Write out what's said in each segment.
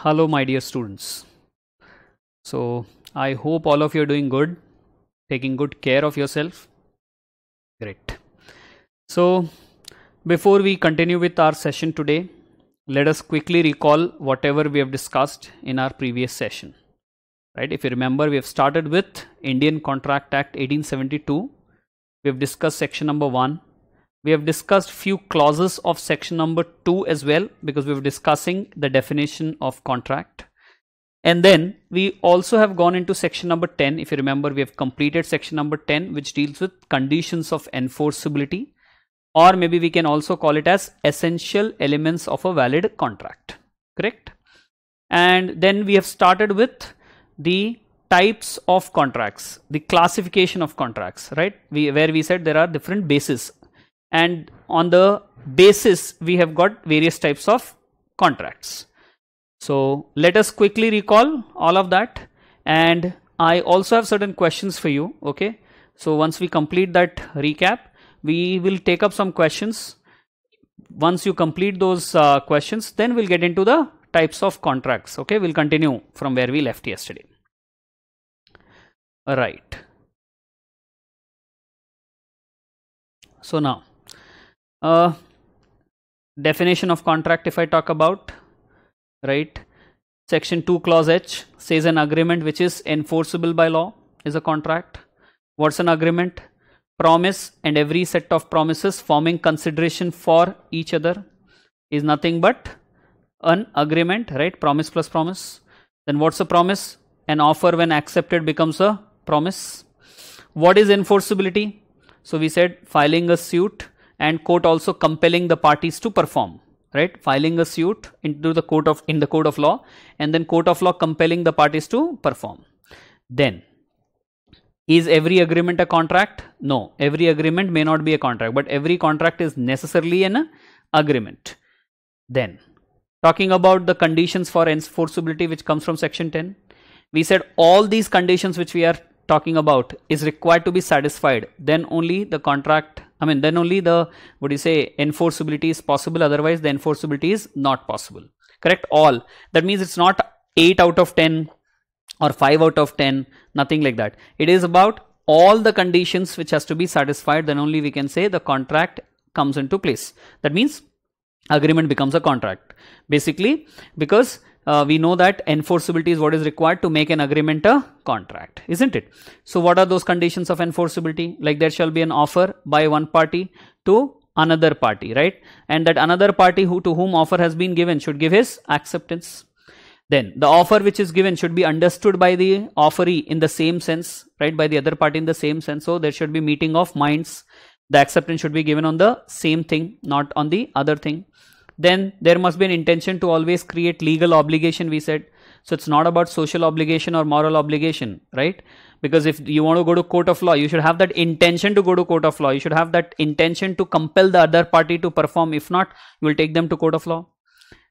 hello my dear students so i hope all of you are doing good taking good care of yourself great so before we continue with our session today let us quickly recall whatever we have discussed in our previous session right if you remember we have started with indian contract act 1872 we have discussed section number 1 we have discussed few clauses of section number 2 as well because we were discussing the definition of contract and then we also have gone into section number 10 if you remember we have completed section number 10 which deals with conditions of enforceability or maybe we can also call it as essential elements of a valid contract correct and then we have started with the types of contracts the classification of contracts right we where we said there are different bases and on the basis we have got various types of contracts. So let us quickly recall all of that and I also have certain questions for you okay. So once we complete that recap we will take up some questions. Once you complete those uh, questions then we'll get into the types of contracts okay we'll continue from where we left yesterday all right so now uh, definition of contract if I talk about right section 2 clause H says an agreement which is enforceable by law is a contract what's an agreement promise and every set of promises forming consideration for each other is nothing but an agreement right promise plus promise then what's a promise an offer when accepted becomes a promise what is enforceability so we said filing a suit and court also compelling the parties to perform right filing a suit into the court of in the court of law and then court of law compelling the parties to perform then is every agreement a contract no every agreement may not be a contract but every contract is necessarily an agreement then talking about the conditions for enforceability which comes from section 10 we said all these conditions which we are talking about is required to be satisfied then only the contract i mean then only the what do you say enforceability is possible otherwise the enforceability is not possible correct all that means it's not 8 out of 10 or 5 out of 10 nothing like that it is about all the conditions which has to be satisfied then only we can say the contract comes into place that means agreement becomes a contract basically because uh, we know that enforceability is what is required to make an agreement a contract, isn't it? So, what are those conditions of enforceability? Like there shall be an offer by one party to another party, right? And that another party who to whom offer has been given should give his acceptance. Then the offer which is given should be understood by the offeree in the same sense, right? By the other party in the same sense. So there should be meeting of minds. The acceptance should be given on the same thing, not on the other thing then there must be an intention to always create legal obligation we said so it's not about social obligation or moral obligation right because if you want to go to court of law you should have that intention to go to court of law you should have that intention to compel the other party to perform if not you will take them to court of law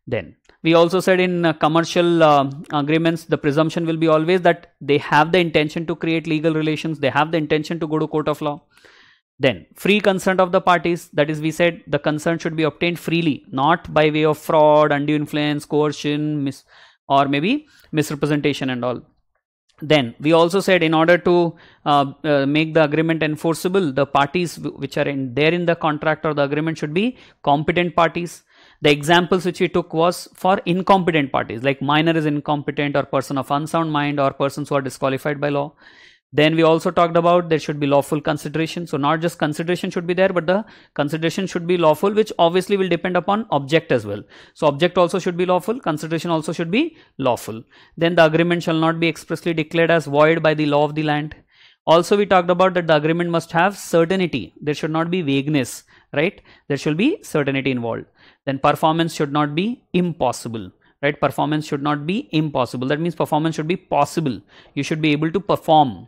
then we also said in uh, commercial uh, agreements the presumption will be always that they have the intention to create legal relations they have the intention to go to court of law then free consent of the parties, that is, we said the consent should be obtained freely, not by way of fraud, undue influence, coercion, mis- or maybe misrepresentation and all. Then we also said in order to uh, uh, make the agreement enforceable, the parties which are in there in the contract or the agreement should be competent parties. The examples which we took was for incompetent parties, like minor is incompetent or person of unsound mind or persons who are disqualified by law. Then we also talked about there should be lawful consideration. So not just consideration should be there, but the consideration should be lawful, which obviously will depend upon object as well. So object also should be lawful, consideration also should be lawful. Then the agreement shall not be expressly declared as void by the law of the land. Also we talked about that the agreement must have certainty. There should not be vagueness, right? There should be certainty involved. Then performance should not be impossible right performance should not be impossible that means performance should be possible you should be able to perform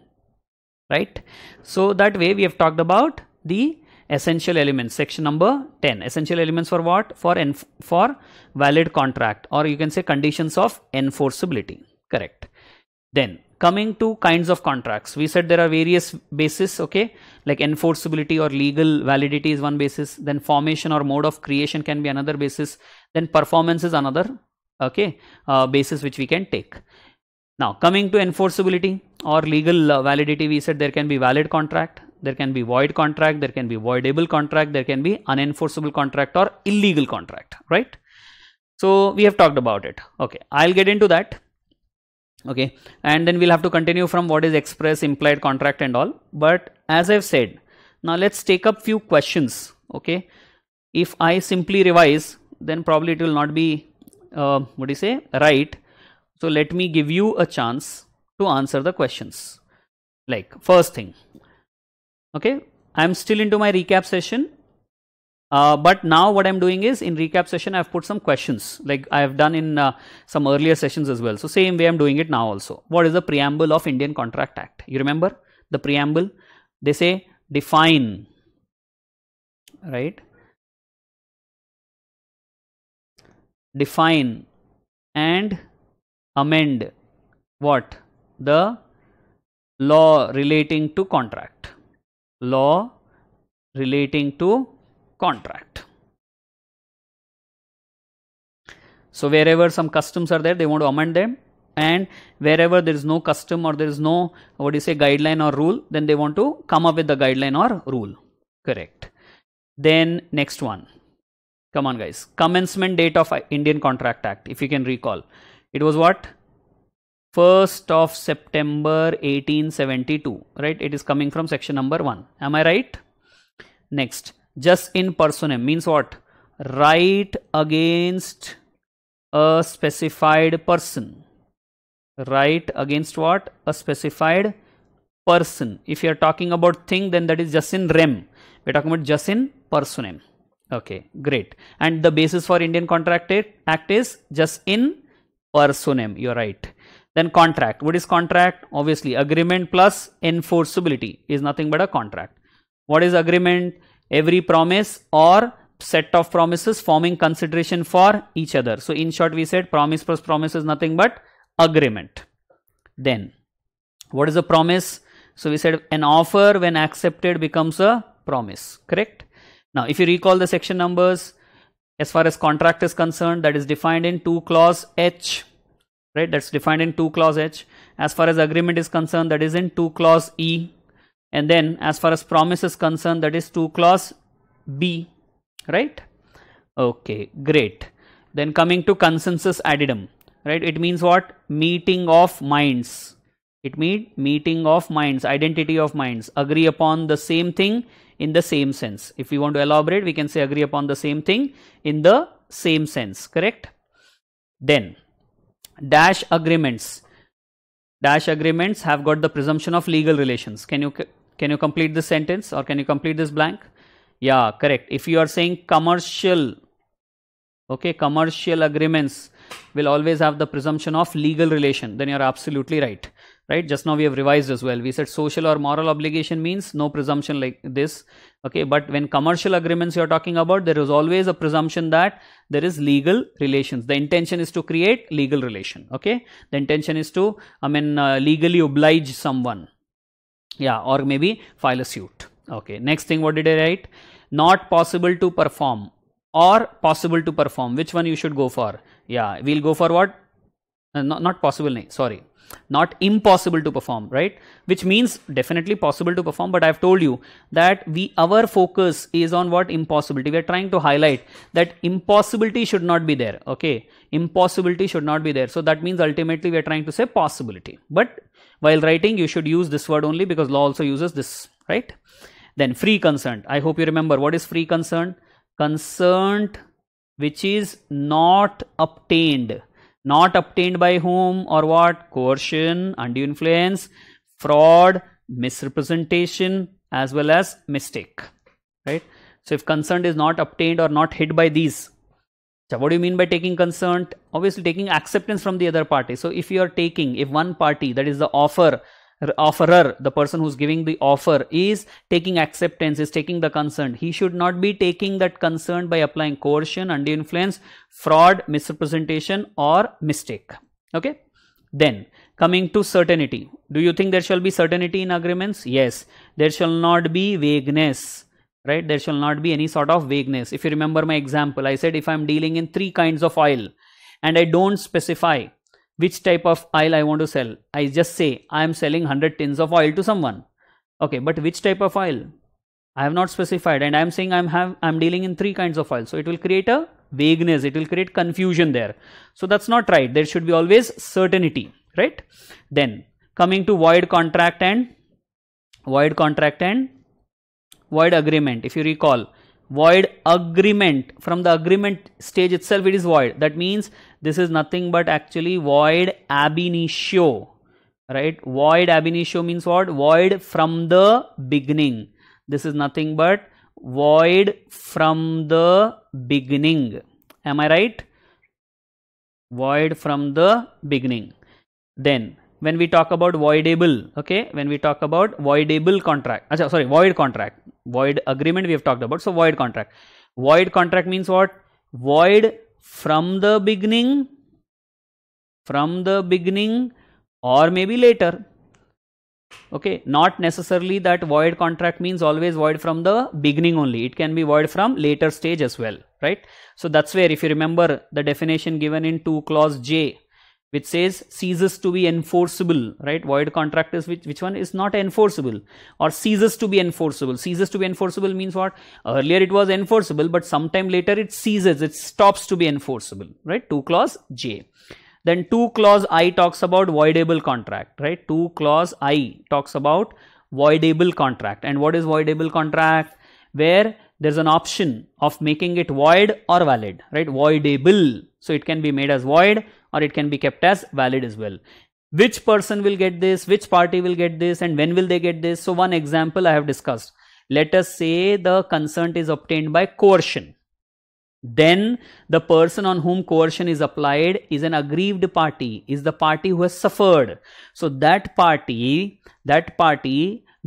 right so that way we have talked about the essential elements section number 10 essential elements for what for enf for valid contract or you can say conditions of enforceability correct then coming to kinds of contracts we said there are various bases okay like enforceability or legal validity is one basis then formation or mode of creation can be another basis then performance is another okay uh, basis which we can take now, coming to enforceability or legal uh, validity, we said there can be valid contract, there can be void contract, there can be voidable contract, there can be unenforceable contract or illegal contract, right? So, we have talked about it. Okay, I'll get into that. Okay, and then we'll have to continue from what is express, implied contract and all. But as I've said, now let's take up few questions. Okay, if I simply revise, then probably it will not be, uh, what do you say, right so let me give you a chance to answer the questions. Like first thing, okay, I'm still into my recap session. Uh, but now what I'm doing is in recap session, I've put some questions like I have done in uh, some earlier sessions as well. So same way I'm doing it now also. What is the preamble of Indian Contract Act? You remember the preamble? They say define, right? Define and amend what the law relating to contract law relating to contract so wherever some customs are there they want to amend them and wherever there is no custom or there is no what do you say guideline or rule then they want to come up with the guideline or rule correct then next one come on guys commencement date of indian contract act if you can recall it was what 1st of September 1872 right it is coming from section number 1 am I right next just in personam means what right against a specified person right against what a specified person if you are talking about thing then that is just in rem we are talking about just in personam okay great and the basis for indian contract act is just in or surname, you're right then contract what is contract obviously agreement plus enforceability is nothing but a contract what is agreement every promise or set of promises forming consideration for each other so in short we said promise plus promise is nothing but agreement then what is a promise so we said an offer when accepted becomes a promise correct now if you recall the section numbers as far as contract is concerned that is defined in 2 clause h right that's defined in 2 clause h as far as agreement is concerned that is in 2 clause e and then as far as promise is concerned that is 2 clause b right okay great then coming to consensus addendum right it means what meeting of minds it mean meeting of minds identity of minds agree upon the same thing in the same sense. If we want to elaborate, we can say agree upon the same thing in the same sense, correct? Then dash agreements, dash agreements have got the presumption of legal relations. Can you, can you complete this sentence or can you complete this blank? Yeah, correct. If you are saying commercial, okay, commercial agreements will always have the presumption of legal relation, then you are absolutely right right just now we have revised as well we said social or moral obligation means no presumption like this okay but when commercial agreements you are talking about there is always a presumption that there is legal relations the intention is to create legal relation okay the intention is to i mean uh, legally oblige someone yeah or maybe file a suit okay next thing what did i write not possible to perform or possible to perform which one you should go for yeah we'll go for what uh, not, not possible sorry not impossible to perform right which means definitely possible to perform but i've told you that we our focus is on what impossibility we are trying to highlight that impossibility should not be there okay impossibility should not be there so that means ultimately we are trying to say possibility but while writing you should use this word only because law also uses this right then free concerned i hope you remember what is free concerned concerned which is not obtained not obtained by whom or what coercion undue influence fraud misrepresentation as well as mistake right so if consent is not obtained or not hit by these so what do you mean by taking consent obviously taking acceptance from the other party so if you are taking if one party that is the offer offerer the person who's giving the offer is taking acceptance is taking the consent he should not be taking that consent by applying coercion undue influence fraud misrepresentation or mistake okay then coming to certainty do you think there shall be certainty in agreements yes there shall not be vagueness right there shall not be any sort of vagueness if you remember my example i said if i'm dealing in three kinds of oil and i don't specify which type of oil I want to sell. I just say I am selling 100 tins of oil to someone. Okay, but which type of oil? I have not specified and I am saying I am have I am dealing in three kinds of oil. So it will create a vagueness, it will create confusion there. So that's not right. There should be always certainty, right? Then coming to void contract and void contract and void agreement. If you recall, void agreement from the agreement stage itself it is void that means this is nothing but actually void ab initio right void ab initio means what void from the beginning this is nothing but void from the beginning am i right void from the beginning then when we talk about voidable okay when we talk about voidable contract sorry void contract void agreement we have talked about so void contract void contract means what void from the beginning, from the beginning or maybe later. Okay, not necessarily that void contract means always void from the beginning only. It can be void from later stage as well, right? So that's where if you remember the definition given in 2 clause J, which says ceases to be enforceable, right? Void contract is which, which one is not enforceable or ceases to be enforceable. Ceases to be enforceable means what? Earlier it was enforceable, but sometime later it ceases, it stops to be enforceable, right? 2 clause J. Then 2 clause I talks about voidable contract, right? 2 clause I talks about voidable contract. And what is voidable contract? Where there's an option of making it void or valid, right? Voidable. So it can be made as void or it can be kept as valid as well which person will get this which party will get this and when will they get this so one example i have discussed let us say the consent is obtained by coercion then the person on whom coercion is applied is an aggrieved party is the party who has suffered so that party that party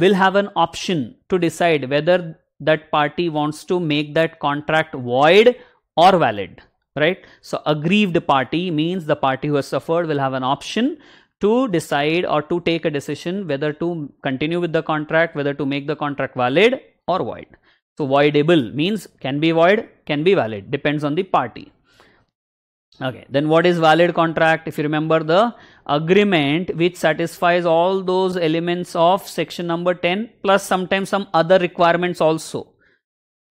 will have an option to decide whether that party wants to make that contract void or valid right so aggrieved party means the party who has suffered will have an option to decide or to take a decision whether to continue with the contract whether to make the contract valid or void so voidable means can be void can be valid depends on the party okay then what is valid contract if you remember the agreement which satisfies all those elements of section number 10 plus sometimes some other requirements also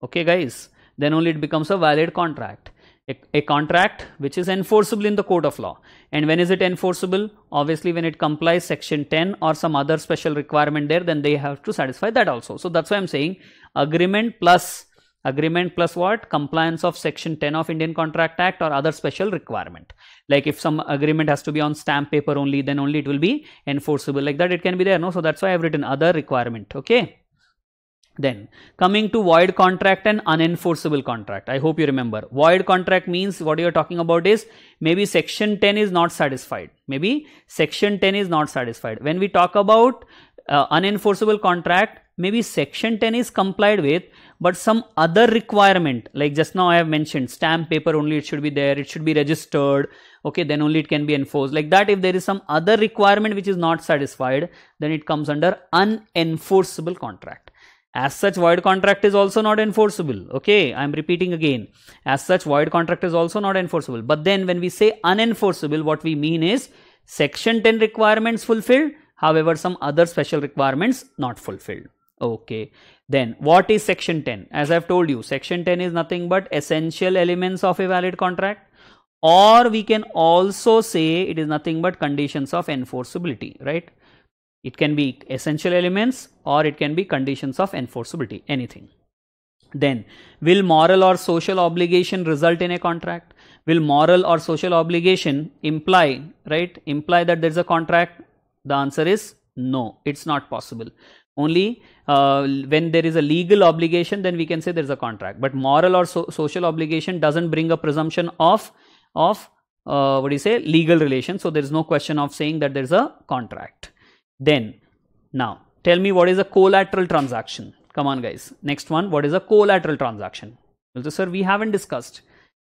okay guys then only it becomes a valid contract a, contract which is enforceable in the court of law. And when is it enforceable? Obviously, when it complies section 10 or some other special requirement there, then they have to satisfy that also. So, that's why I am saying agreement plus agreement plus what? Compliance of section 10 of Indian Contract Act or other special requirement. Like if some agreement has to be on stamp paper only, then only it will be enforceable. Like that, it can be there. No, so that's why I have written other requirement. Okay. Then coming to void contract and unenforceable contract. I hope you remember. Void contract means what you are talking about is maybe section 10 is not satisfied. Maybe section 10 is not satisfied. When we talk about uh, unenforceable contract, maybe section 10 is complied with, but some other requirement, like just now I have mentioned stamp paper only it should be there, it should be registered, okay, then only it can be enforced. Like that, if there is some other requirement which is not satisfied, then it comes under unenforceable contract as such, void contract is also not enforceable. Okay, I am repeating again. As such, void contract is also not enforceable. But then when we say unenforceable, what we mean is section 10 requirements fulfilled, however, some other special requirements not fulfilled. Okay, then what is section 10? As I have told you, section 10 is nothing but essential elements of a valid contract or we can also say it is nothing but conditions of enforceability, right? It can be essential elements or it can be conditions of enforceability, anything. Then, will moral or social obligation result in a contract? Will moral or social obligation imply, right, imply that there is a contract? The answer is no, it is not possible. Only uh, when there is a legal obligation, then we can say there is a contract. But moral or so social obligation does not bring a presumption of, of uh, what do you say, legal relation. So, there is no question of saying that there is a contract. Then, now tell me what is a collateral transaction? Come on, guys. Next one, what is a collateral transaction? Also, sir, we haven't discussed.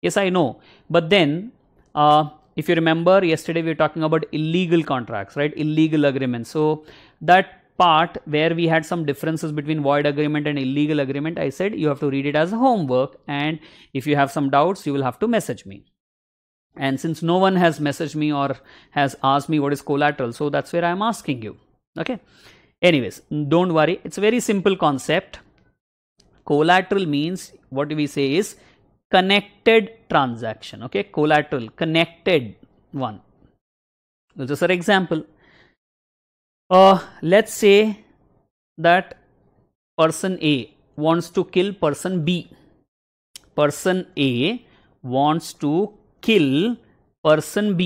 Yes, I know. But then, uh, if you remember, yesterday we were talking about illegal contracts, right? Illegal agreements. So, that part where we had some differences between void agreement and illegal agreement, I said you have to read it as homework. And if you have some doubts, you will have to message me. And since no one has messaged me or has asked me what is collateral, so that's where I'm asking you. Okay. Anyways, don't worry. It's a very simple concept. Collateral means what we say is connected transaction. Okay. Collateral, connected one. This is an example. Uh, let's say that person A wants to kill person B. Person A wants to kill person B.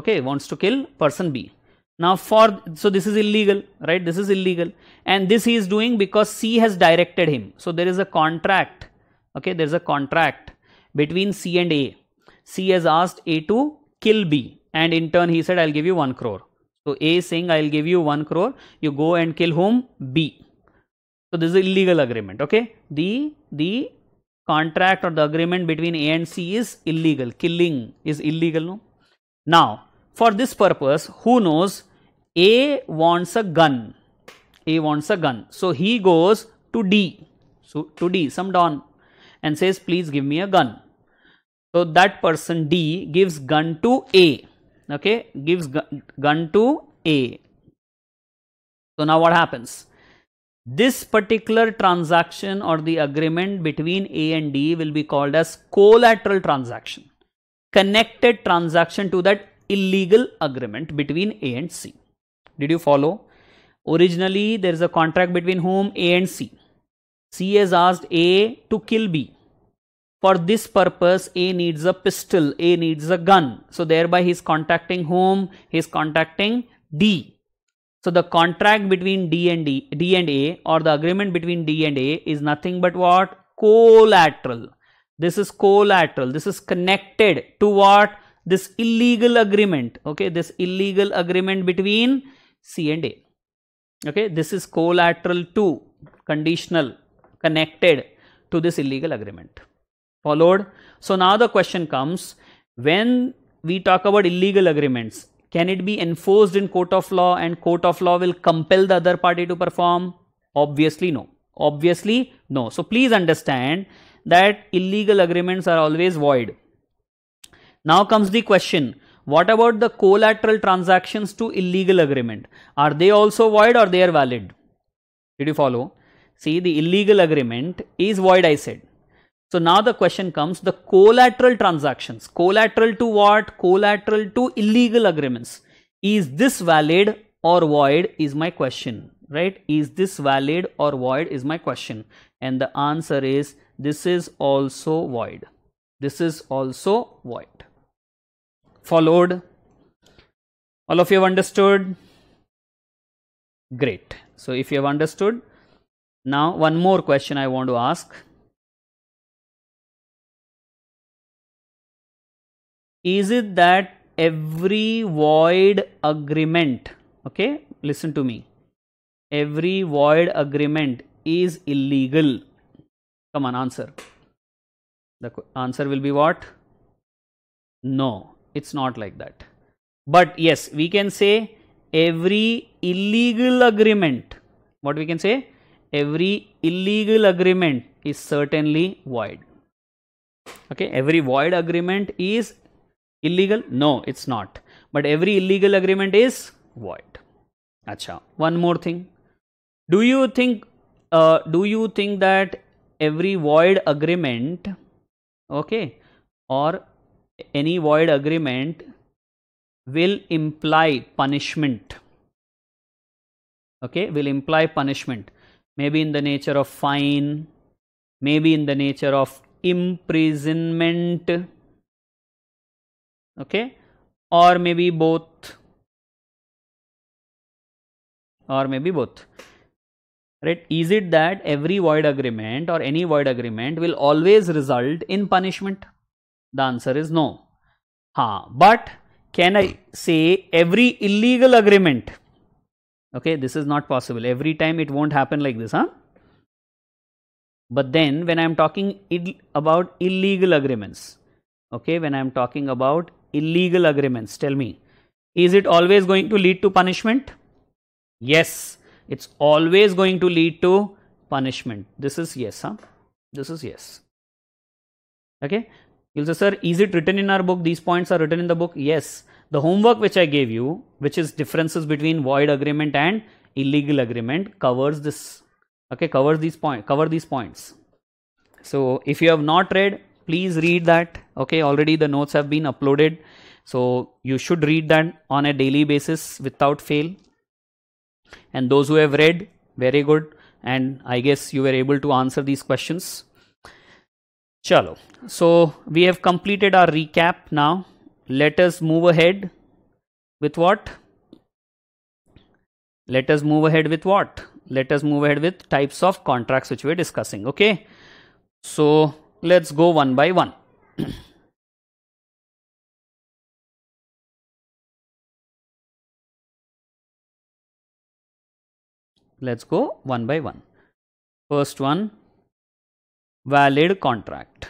Okay, wants to kill person B. Now, for so this is illegal, right? This is illegal, and this he is doing because C has directed him. So, there is a contract, okay? There is a contract between C and A. C has asked A to kill B, and in turn, he said, I'll give you 1 crore. So, A saying, I'll give you 1 crore, you go and kill whom? B. So, this is illegal agreement, okay? The, the contract or the agreement between A and C is illegal, killing is illegal. No? Now, for this purpose, who knows A wants a gun, A wants a gun. So, he goes to D, so to D, some don and says, please give me a gun. So, that person D gives gun to A, okay, gives gun to A. So, now what happens? This particular transaction or the agreement between A and D will be called as collateral transaction, connected transaction to that illegal agreement between A and C. Did you follow? Originally, there is a contract between whom? A and C. C has asked A to kill B. For this purpose, A needs a pistol, A needs a gun. So, thereby he is contacting whom? He is contacting D. So the contract between D and D, D and A or the agreement between D and A is nothing but what? Collateral. This is collateral. This is connected to what? This illegal agreement. Okay. This illegal agreement between C and A. Okay. This is collateral to conditional connected to this illegal agreement. Followed. So now the question comes when we talk about illegal agreements can it be enforced in court of law and court of law will compel the other party to perform? Obviously, no. Obviously, no. So, please understand that illegal agreements are always void. Now comes the question, what about the collateral transactions to illegal agreement? Are they also void or they are valid? Did you follow? See, the illegal agreement is void, I said. So now the question comes the collateral transactions. Collateral to what? Collateral to illegal agreements. Is this valid or void is my question, right? Is this valid or void is my question. And the answer is this is also void. This is also void. Followed. All of you have understood? Great. So if you have understood, now one more question I want to ask. is it that every void agreement okay listen to me every void agreement is illegal come on answer the answer will be what no it's not like that but yes we can say every illegal agreement what we can say every illegal agreement is certainly void okay every void agreement is illegal? No, it's not. But every illegal agreement is void. Acha. One more thing. Do you think? Uh, do you think that every void agreement, okay, or any void agreement will imply punishment? Okay, will imply punishment. Maybe in the nature of fine, maybe in the nature of imprisonment okay or maybe both or maybe both right is it that every void agreement or any void agreement will always result in punishment the answer is no ha but can i say every illegal agreement okay this is not possible every time it won't happen like this huh but then when i am talking about illegal agreements okay when i am talking about illegal agreements. Tell me, is it always going to lead to punishment? Yes, it's always going to lead to punishment. This is yes, huh? This is yes. Okay. You'll say, sir, is it written in our book? These points are written in the book. Yes. The homework which I gave you, which is differences between void agreement and illegal agreement, covers this. Okay, covers these point, cover these points. So if you have not read, please read that okay already the notes have been uploaded so you should read that on a daily basis without fail and those who have read very good and i guess you were able to answer these questions chalo so we have completed our recap now let us move ahead with what let us move ahead with what let us move ahead with types of contracts which we are discussing okay so let us go one by one. let us go one by one. First one, valid contract.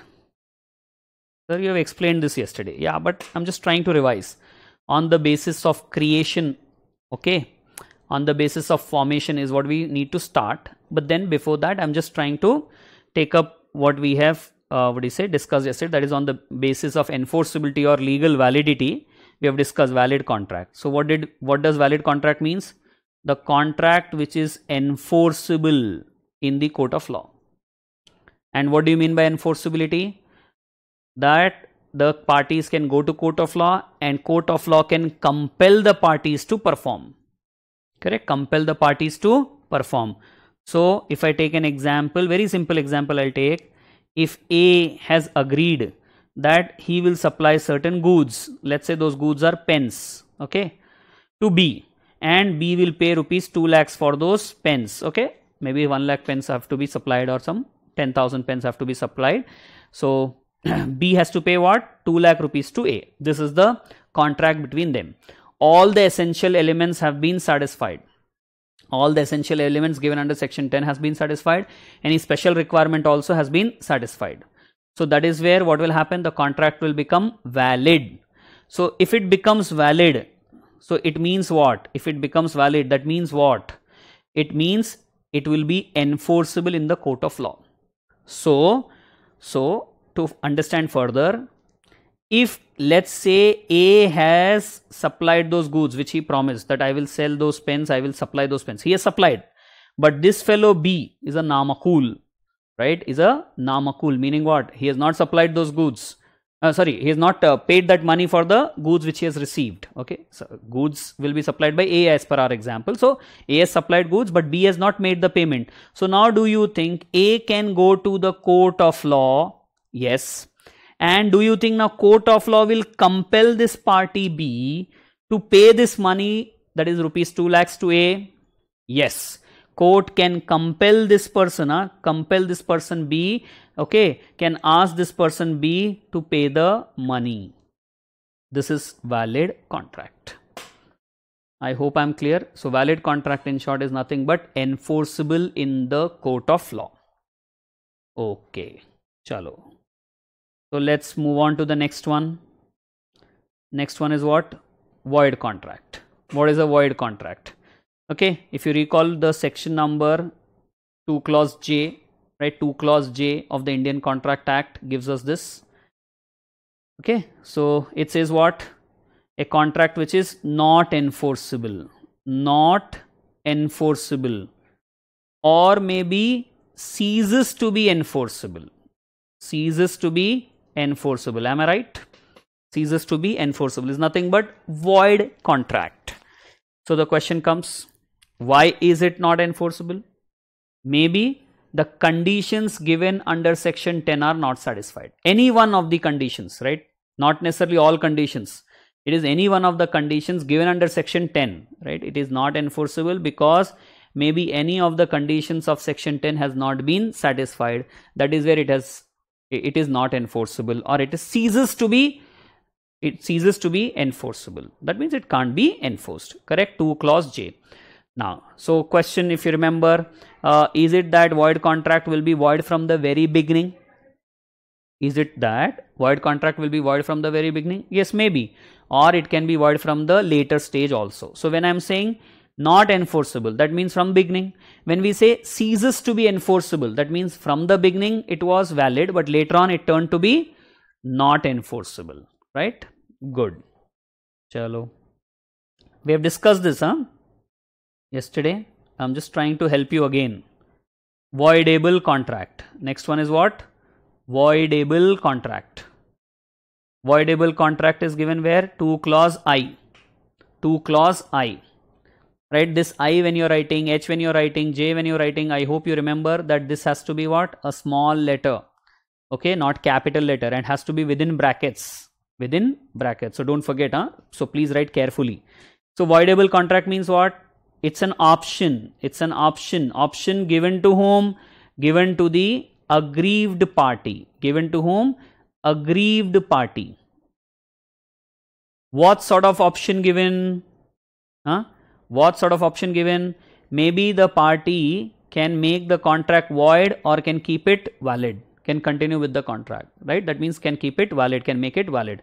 Sir, you have explained this yesterday. Yeah, but I am just trying to revise. On the basis of creation, okay, on the basis of formation is what we need to start. But then before that, I am just trying to take up what we have uh, what do you say discussed yesterday that is on the basis of enforceability or legal validity we have discussed valid contract so what did what does valid contract means the contract which is enforceable in the court of law and what do you mean by enforceability that the parties can go to court of law and court of law can compel the parties to perform correct compel the parties to perform so if i take an example very simple example i'll take if A has agreed that he will supply certain goods, let's say those goods are pens, okay, to B and B will pay rupees 2 lakhs for those pens, okay, maybe 1 lakh pens have to be supplied or some 10,000 pens have to be supplied. So, B has to pay what? 2 lakh rupees to A. This is the contract between them. All the essential elements have been satisfied all the essential elements given under section 10 has been satisfied any special requirement also has been satisfied so that is where what will happen the contract will become valid so if it becomes valid so it means what if it becomes valid that means what it means it will be enforceable in the court of law so so to understand further if let's say A has supplied those goods which he promised that I will sell those pens, I will supply those pens. He has supplied. But this fellow B is a namakul, right? Is a namakul, meaning what? He has not supplied those goods. Uh, sorry, he has not uh, paid that money for the goods which he has received. Okay, so goods will be supplied by A as per our example. So A has supplied goods, but B has not made the payment. So now, do you think A can go to the court of law? Yes, and do you think now court of law will compel this party B to pay this money that is rupees 2 lakhs to A? Yes. Court can compel this person, huh? compel this person B, okay, can ask this person B to pay the money. This is valid contract. I hope I am clear. So, valid contract in short is nothing but enforceable in the court of law. Okay, chalo so let's move on to the next one next one is what void contract what is a void contract okay if you recall the section number 2 clause j right 2 clause j of the indian contract act gives us this okay so it says what a contract which is not enforceable not enforceable or maybe ceases to be enforceable ceases to be enforceable. Am I right? Ceases to be enforceable is nothing but void contract. So the question comes, why is it not enforceable? Maybe the conditions given under section 10 are not satisfied. Any one of the conditions, right? Not necessarily all conditions. It is any one of the conditions given under section 10, right? It is not enforceable because maybe any of the conditions of section 10 has not been satisfied. That is where it has it is not enforceable or it ceases to be it ceases to be enforceable that means it can't be enforced correct to clause j now so question if you remember uh, is it that void contract will be void from the very beginning is it that void contract will be void from the very beginning yes maybe or it can be void from the later stage also so when i'm saying not enforceable that means from beginning when we say ceases to be enforceable that means from the beginning it was valid but later on it turned to be not enforceable right good chalo we have discussed this huh yesterday i'm just trying to help you again voidable contract next one is what voidable contract voidable contract is given where 2 clause i 2 clause i Write this i when you're writing h when you're writing j when you're writing i hope you remember that this has to be what a small letter okay not capital letter and has to be within brackets within brackets so don't forget huh so please write carefully so voidable contract means what it's an option it's an option option given to whom given to the aggrieved party given to whom aggrieved party what sort of option given huh what sort of option given maybe the party can make the contract void or can keep it valid can continue with the contract right that means can keep it valid can make it valid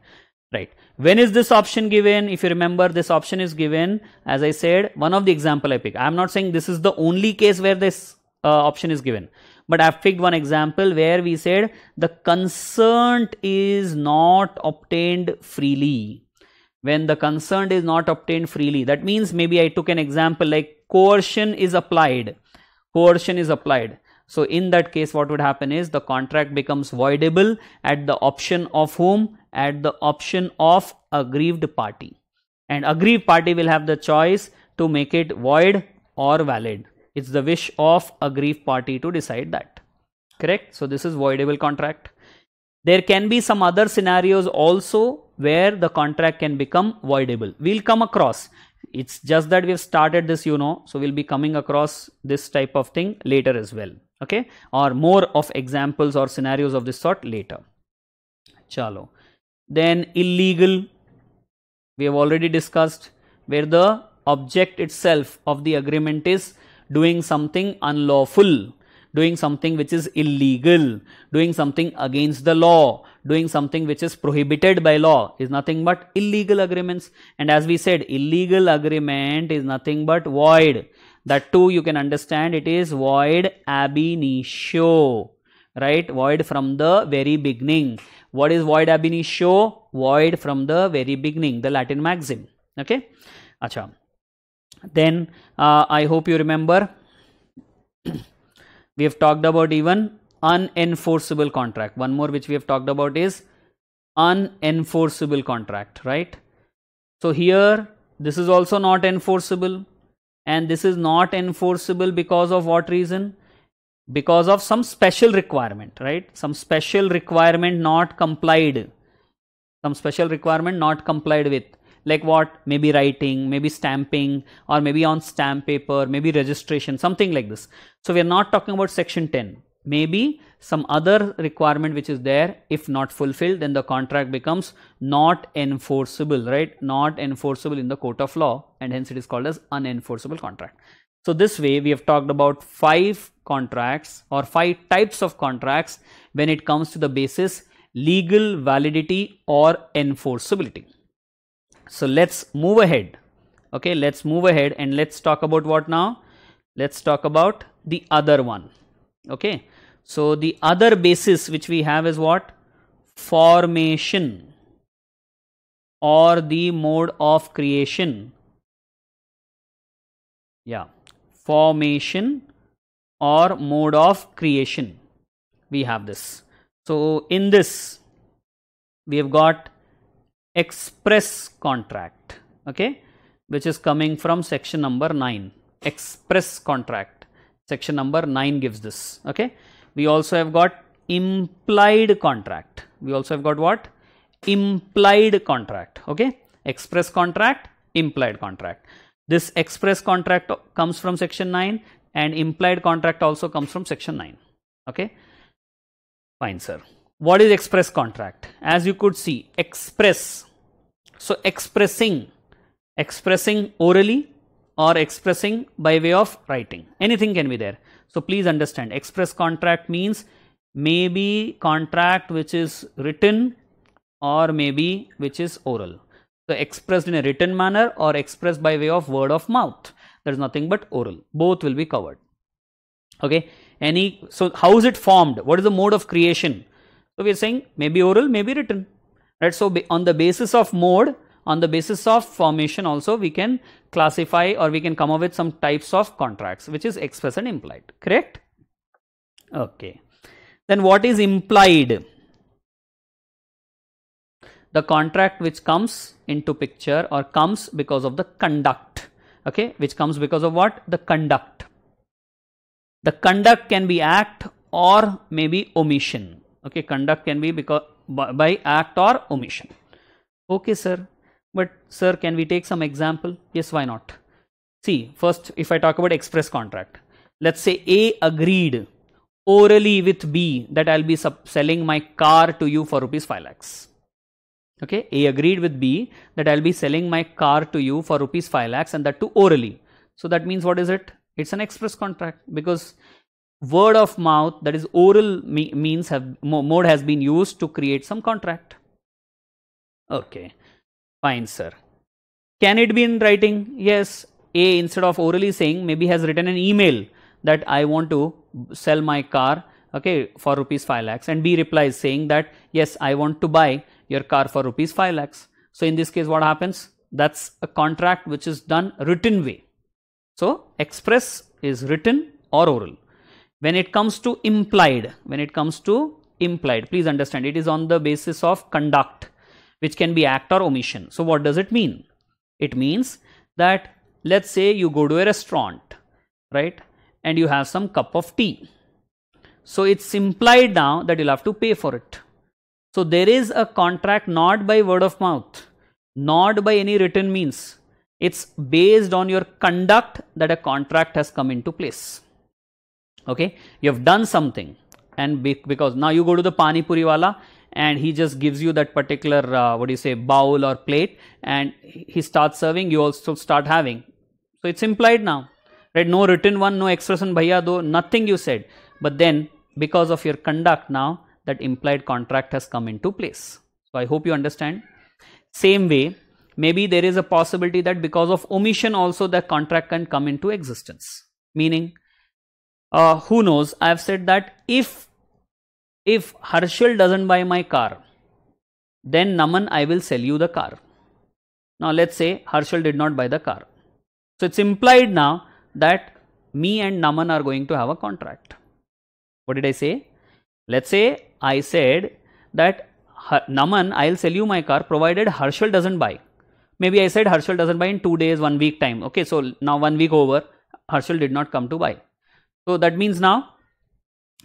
right when is this option given if you remember this option is given as i said one of the example i pick i am not saying this is the only case where this uh, option is given but i have picked one example where we said the consent is not obtained freely when the concerned is not obtained freely. That means maybe I took an example like coercion is applied. Coercion is applied. So in that case, what would happen is the contract becomes voidable at the option of whom? At the option of aggrieved party. And aggrieved party will have the choice to make it void or valid. It's the wish of aggrieved party to decide that. Correct? So this is voidable contract. There can be some other scenarios also where the contract can become voidable. We will come across. It is just that we have started this you know. So, we will be coming across this type of thing later as well okay or more of examples or scenarios of this sort later. Chalo. Then illegal we have already discussed where the object itself of the agreement is doing something unlawful doing something which is illegal, doing something against the law, doing something which is prohibited by law is nothing but illegal agreements. And as we said, illegal agreement is nothing but void. That too you can understand it is void ab initio, right? Void from the very beginning. What is void ab initio? Void from the very beginning, the Latin maxim, okay? Acha. Then uh, I hope you remember we have talked about even unenforceable contract. One more which we have talked about is unenforceable contract, right? So here this is also not enforceable and this is not enforceable because of what reason? Because of some special requirement, right? Some special requirement not complied, some special requirement not complied with like what maybe writing maybe stamping or maybe on stamp paper maybe registration something like this so we are not talking about section 10 maybe some other requirement which is there if not fulfilled then the contract becomes not enforceable right not enforceable in the court of law and hence it is called as unenforceable contract so this way we have talked about five contracts or five types of contracts when it comes to the basis legal validity or enforceability so, let us move ahead, okay, let us move ahead and let us talk about what now? Let us talk about the other one, okay. So, the other basis which we have is what? Formation or the mode of creation, yeah, formation or mode of creation, we have this. So, in this, we have got express contract okay which is coming from section number 9 express contract section number 9 gives this okay we also have got implied contract we also have got what implied contract okay express contract implied contract this express contract comes from section 9 and implied contract also comes from section 9 okay fine sir what is express contract as you could see express so, expressing, expressing orally or expressing by way of writing, anything can be there. So, please understand express contract means maybe contract which is written or maybe which is oral. So, expressed in a written manner or expressed by way of word of mouth, there is nothing but oral, both will be covered. Okay, any so how is it formed? What is the mode of creation? So, we are saying maybe oral, maybe written right. So, on the basis of mode on the basis of formation also we can classify or we can come up with some types of contracts which is express and implied correct. Okay. Then what is implied? The contract which comes into picture or comes because of the conduct okay which comes because of what the conduct the conduct can be act or maybe omission okay conduct can be because by, act or omission. Okay sir, but sir can we take some example? Yes, why not? See, first if I talk about express contract, let's say A agreed orally with B that I will be selling my car to you for rupees 5 lakhs. Okay, A agreed with B that I will be selling my car to you for rupees 5 lakhs and that too orally. So that means what is it? It's an express contract because word of mouth that is oral me means have mode has been used to create some contract okay fine sir can it be in writing yes a instead of orally saying maybe has written an email that i want to sell my car okay for rupees 5 lakhs and b replies saying that yes i want to buy your car for rupees 5 lakhs so in this case what happens that's a contract which is done written way so express is written or oral when it comes to implied when it comes to implied please understand it is on the basis of conduct which can be act or omission so what does it mean it means that let's say you go to a restaurant right and you have some cup of tea so it's implied now that you'll have to pay for it so there is a contract not by word of mouth not by any written means it's based on your conduct that a contract has come into place okay you have done something and be, because now you go to the pani puri wala and he just gives you that particular uh, what do you say bowl or plate and he starts serving you also start having so it's implied now right no written one no expression bhaiya do nothing you said but then because of your conduct now that implied contract has come into place so i hope you understand same way maybe there is a possibility that because of omission also the contract can come into existence meaning uh, who knows i have said that if if herschel doesn't buy my car then naman i will sell you the car now let's say herschel did not buy the car so it's implied now that me and naman are going to have a contract what did i say let's say i said that naman i'll sell you my car provided herschel doesn't buy maybe i said herschel doesn't buy in 2 days 1 week time okay so now 1 week over herschel did not come to buy so that means now,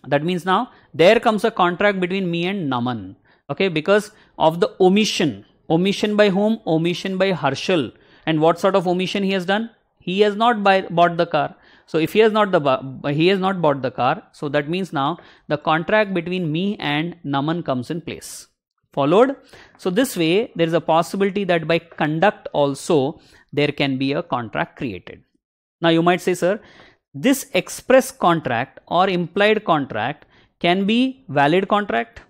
that means now there comes a contract between me and Naman. Okay, because of the omission. Omission by whom? Omission by Harshal. And what sort of omission he has done? He has not buy, bought the car. So if he has not the he has not bought the car, so that means now the contract between me and Naman comes in place. Followed. So this way there is a possibility that by conduct also there can be a contract created. Now you might say, sir, this express contract or implied contract can be valid contract?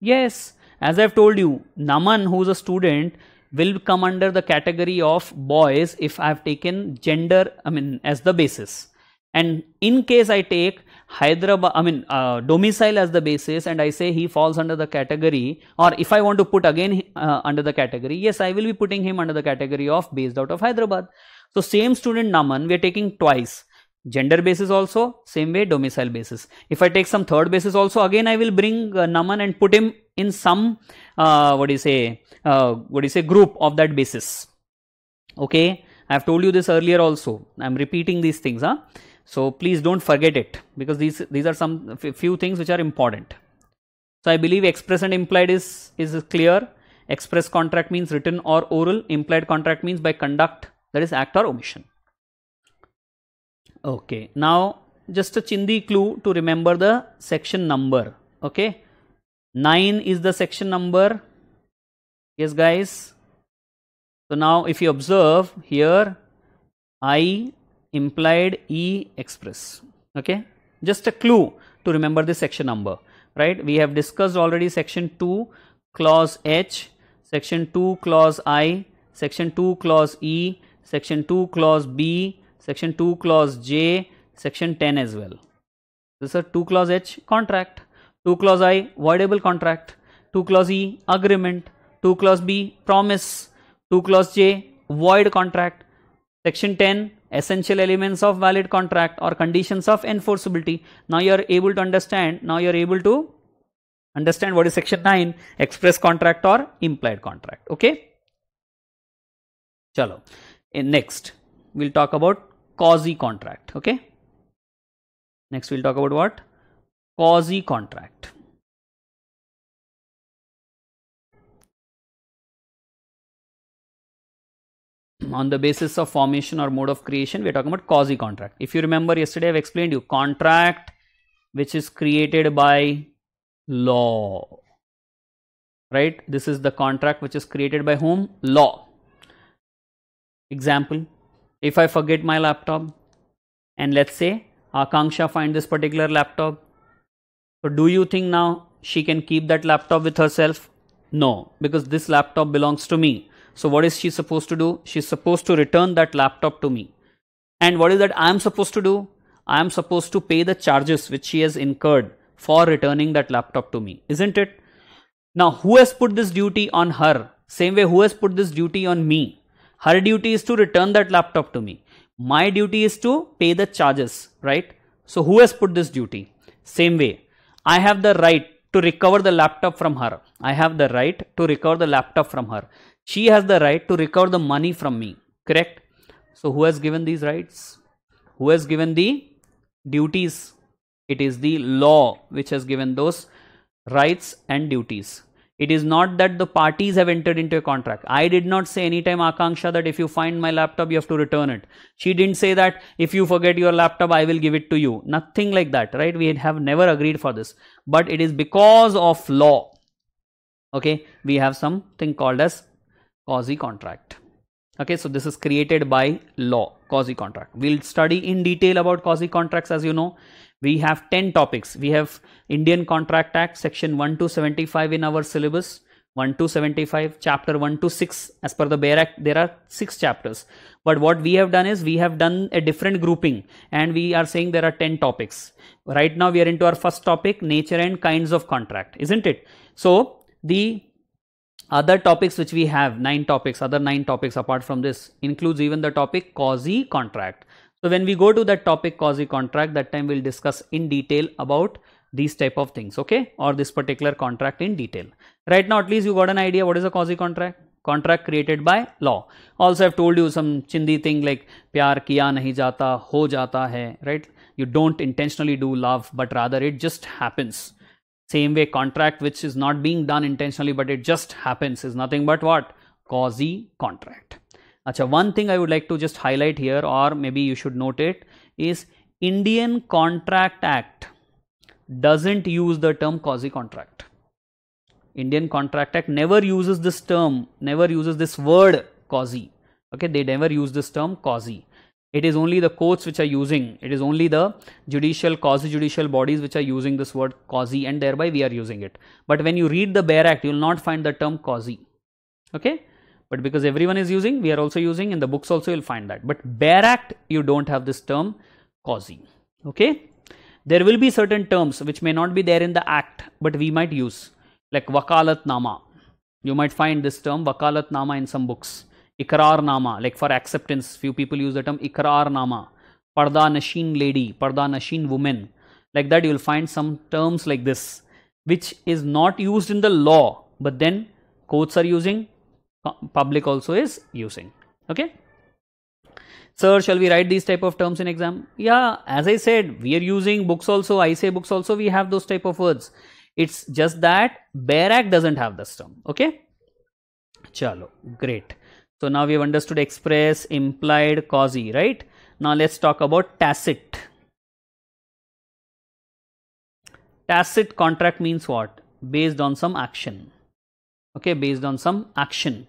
Yes, as I've told you, Naman who's a student will come under the category of boys if I've taken gender, I mean, as the basis. And in case I take Hyderabad, I mean, uh, domicile as the basis and I say he falls under the category or if I want to put again uh, under the category, yes, I will be putting him under the category of based out of Hyderabad. So, same student Naman, we are taking twice gender basis also same way domicile basis if i take some third basis also again i will bring uh, naman and put him in some uh, what do you say uh, what do you say group of that basis okay i have told you this earlier also i am repeating these things huh so please don't forget it because these these are some few things which are important so i believe express and implied is is clear express contract means written or oral implied contract means by conduct that is act or omission okay now just a chindi clue to remember the section number okay 9 is the section number yes guys so now if you observe here i implied e express okay just a clue to remember the section number right we have discussed already section 2 clause h section 2 clause i section 2 clause e section 2 clause b section 2 clause j section 10 as well this is a 2 clause h contract 2 clause i voidable contract 2 clause e agreement 2 clause b promise 2 clause j void contract section 10 essential elements of valid contract or conditions of enforceability now you are able to understand now you are able to understand what is section 9 express contract or implied contract okay chalo in eh, next we'll talk about quasi contract okay next we'll talk about what quasi contract on the basis of formation or mode of creation we're talking about quasi contract if you remember yesterday i've explained you contract which is created by law right this is the contract which is created by whom law example if I forget my laptop and let's say Akanksha find this particular laptop. So do you think now she can keep that laptop with herself? No, because this laptop belongs to me. So what is she supposed to do? She's supposed to return that laptop to me. And what is that I am supposed to do? I am supposed to pay the charges which she has incurred for returning that laptop to me, isn't it? Now, who has put this duty on her? Same way, who has put this duty on me? her duty is to return that laptop to me my duty is to pay the charges right so who has put this duty same way i have the right to recover the laptop from her i have the right to recover the laptop from her she has the right to recover the money from me correct so who has given these rights who has given the duties it is the law which has given those rights and duties it is not that the parties have entered into a contract. I did not say anytime Akanksha that if you find my laptop, you have to return it. She didn't say that if you forget your laptop, I will give it to you. Nothing like that, right? We have never agreed for this. But it is because of law. Okay, we have something called as quasi contract. Okay, so this is created by law, quasi contract. We'll study in detail about quasi contracts as you know we have 10 topics we have indian contract act section 1 to 75 in our syllabus 1 to 75 chapter 1 to 6 as per the bear act there are six chapters but what we have done is we have done a different grouping and we are saying there are 10 topics right now we are into our first topic nature and kinds of contract isn't it so the other topics which we have nine topics other nine topics apart from this includes even the topic quasi contract so when we go to that topic quasi contract that time we'll discuss in detail about these type of things okay or this particular contract in detail. Right now at least you got an idea what is a quasi contract contract created by law. Also I've told you some chindi thing like pyar kiya nahi jata ho jata hai right. You don't intentionally do love but rather it just happens. Same way contract which is not being done intentionally but it just happens is nothing but what? Quasi contract. Achha, one thing I would like to just highlight here or maybe you should note it is Indian Contract Act doesn't use the term quasi contract. Indian Contract Act never uses this term, never uses this word quasi. Okay, they never use this term quasi. It is only the courts which are using, it is only the judicial, quasi judicial bodies which are using this word quasi and thereby we are using it. But when you read the Bear Act, you will not find the term quasi. Okay, but because everyone is using, we are also using in the books also you'll find that. But bare act, you don't have this term causing. Okay. There will be certain terms which may not be there in the act, but we might use like wakalat nama. You might find this term wakalat nama in some books. Ikrar nama, like for acceptance, few people use the term ikrar nama. Parda nasheen lady, parda nasheen woman. Like that, you will find some terms like this, which is not used in the law, but then courts are using, public also is using okay sir shall we write these type of terms in exam yeah as i said we are using books also i say books also we have those type of words it's just that act doesn't have this term okay chalo great so now we have understood express implied causey, right now let's talk about tacit tacit contract means what based on some action okay based on some action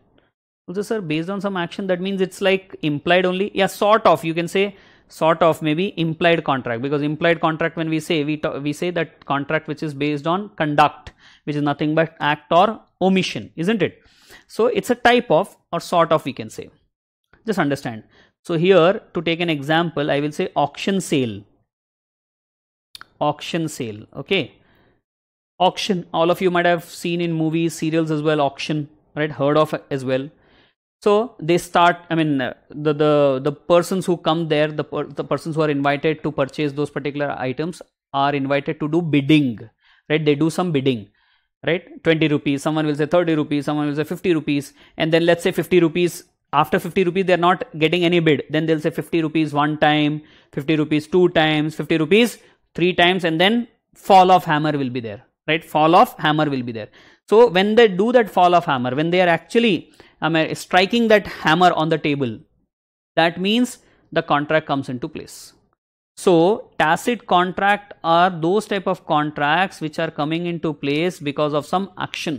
also sir based on some action that means it's like implied only yeah sort of you can say sort of maybe implied contract because implied contract when we say we we say that contract which is based on conduct which is nothing but act or omission isn't it so it's a type of or sort of we can say just understand so here to take an example i will say auction sale auction sale okay auction all of you might have seen in movies serials as well auction right heard of as well so they start i mean uh, the the the persons who come there the the persons who are invited to purchase those particular items are invited to do bidding right they do some bidding right 20 rupees someone will say 30 rupees someone will say 50 rupees and then let's say 50 rupees after 50 rupees they're not getting any bid then they'll say 50 rupees one time 50 rupees two times 50 rupees three times and then fall off hammer will be there right fall off hammer will be there so when they do that fall off hammer when they are actually striking that hammer on the table that means the contract comes into place so tacit contract are those type of contracts which are coming into place because of some action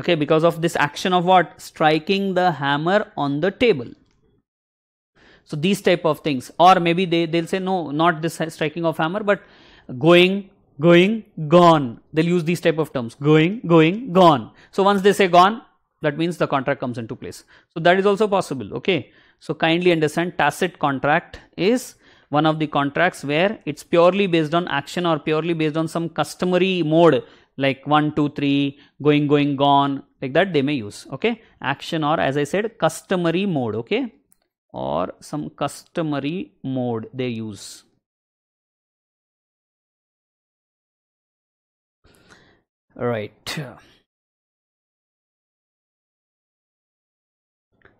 okay because of this action of what striking the hammer on the table so these type of things or maybe they they'll say no not this striking of hammer but going going, gone. They'll use these type of terms going, going, gone. So, once they say gone, that means the contract comes into place. So, that is also possible. Okay. So, kindly understand tacit contract is one of the contracts where it's purely based on action or purely based on some customary mode like 1, 2, 3, going, going, gone like that they may use. Okay. Action or as I said customary mode. Okay. Or some customary mode they use. right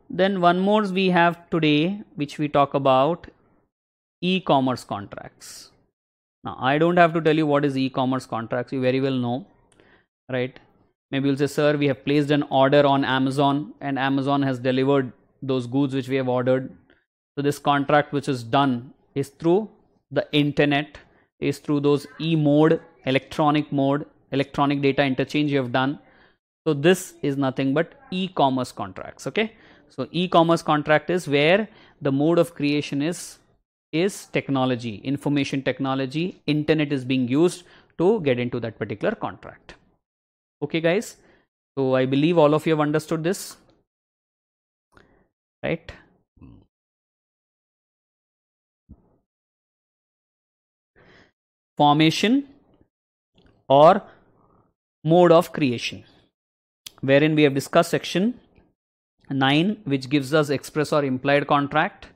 then one more we have today which we talk about e-commerce contracts now i don't have to tell you what is e-commerce contracts you very well know right maybe you'll say sir we have placed an order on amazon and amazon has delivered those goods which we have ordered so this contract which is done is through the internet is through those e mode electronic mode electronic data interchange you have done. So this is nothing but e-commerce contracts. Okay. So e-commerce contract is where the mode of creation is is technology, information technology, internet is being used to get into that particular contract. Okay guys. So I believe all of you have understood this. Right. Formation or mode of creation wherein we have discussed section 9 which gives us express or implied contract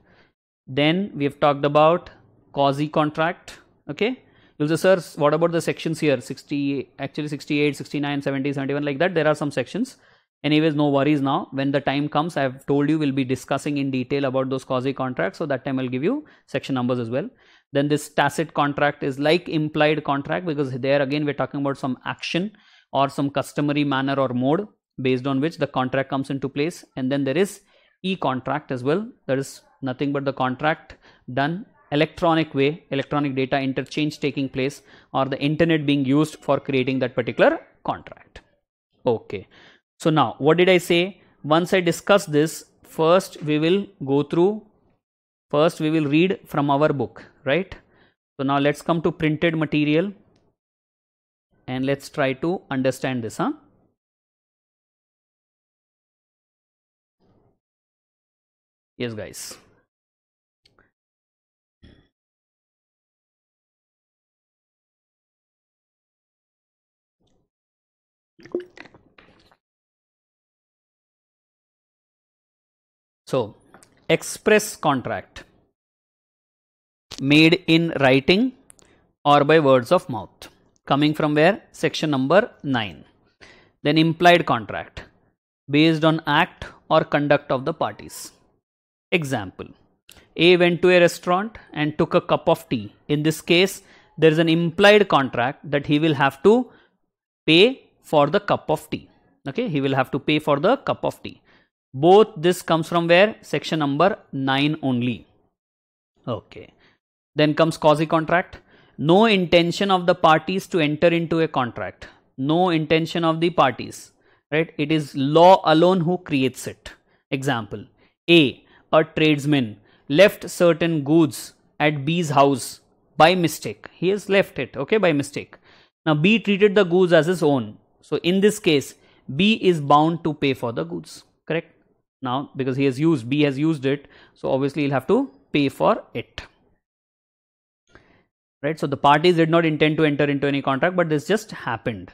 then we have talked about quasi contract okay you'll say sir what about the sections here 60 actually 68 69 70 71 like that there are some sections anyways no worries now when the time comes i have told you we'll be discussing in detail about those quasi contracts so that time i'll give you section numbers as well then this tacit contract is like implied contract because there again we're talking about some action or some customary manner or mode based on which the contract comes into place and then there is e-contract as well that is nothing but the contract done electronic way electronic data interchange taking place or the internet being used for creating that particular contract okay so now what did i say once i discuss this first we will go through first we will read from our book right so now let's come to printed material and let's try to understand this huh yes guys so express contract made in writing or by words of mouth coming from where section number 9 then implied contract based on act or conduct of the parties example a went to a restaurant and took a cup of tea in this case there is an implied contract that he will have to pay for the cup of tea okay he will have to pay for the cup of tea both this comes from where section number 9 only okay then comes quasi contract no intention of the parties to enter into a contract no intention of the parties right it is law alone who creates it example a a tradesman left certain goods at b's house by mistake he has left it okay by mistake now b treated the goods as his own so in this case b is bound to pay for the goods correct now because he has used b has used it so obviously he'll have to pay for it right? So the parties did not intend to enter into any contract, but this just happened,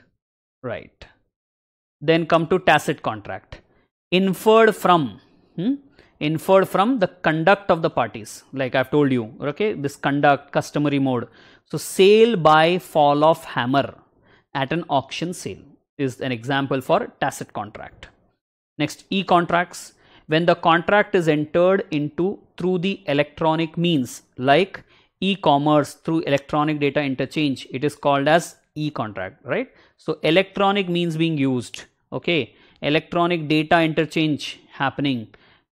right? Then come to tacit contract, inferred from, hmm? inferred from the conduct of the parties, like I've told you, okay? This conduct, customary mode. So sale by fall of hammer at an auction sale is an example for tacit contract. Next, e contracts when the contract is entered into through the electronic means like e-commerce through electronic data interchange it is called as e-contract right so electronic means being used okay electronic data interchange happening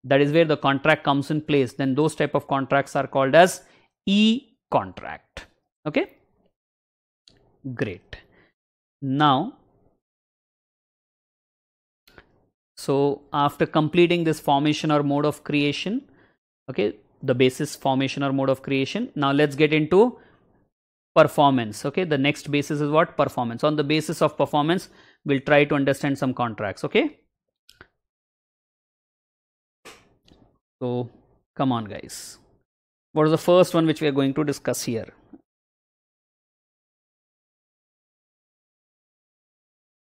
that is where the contract comes in place then those type of contracts are called as e-contract okay great now so after completing this formation or mode of creation okay the basis formation or mode of creation. Now let's get into performance. Okay, the next basis is what performance. On the basis of performance, we'll try to understand some contracts. Okay. So come on, guys. What is the first one which we are going to discuss here?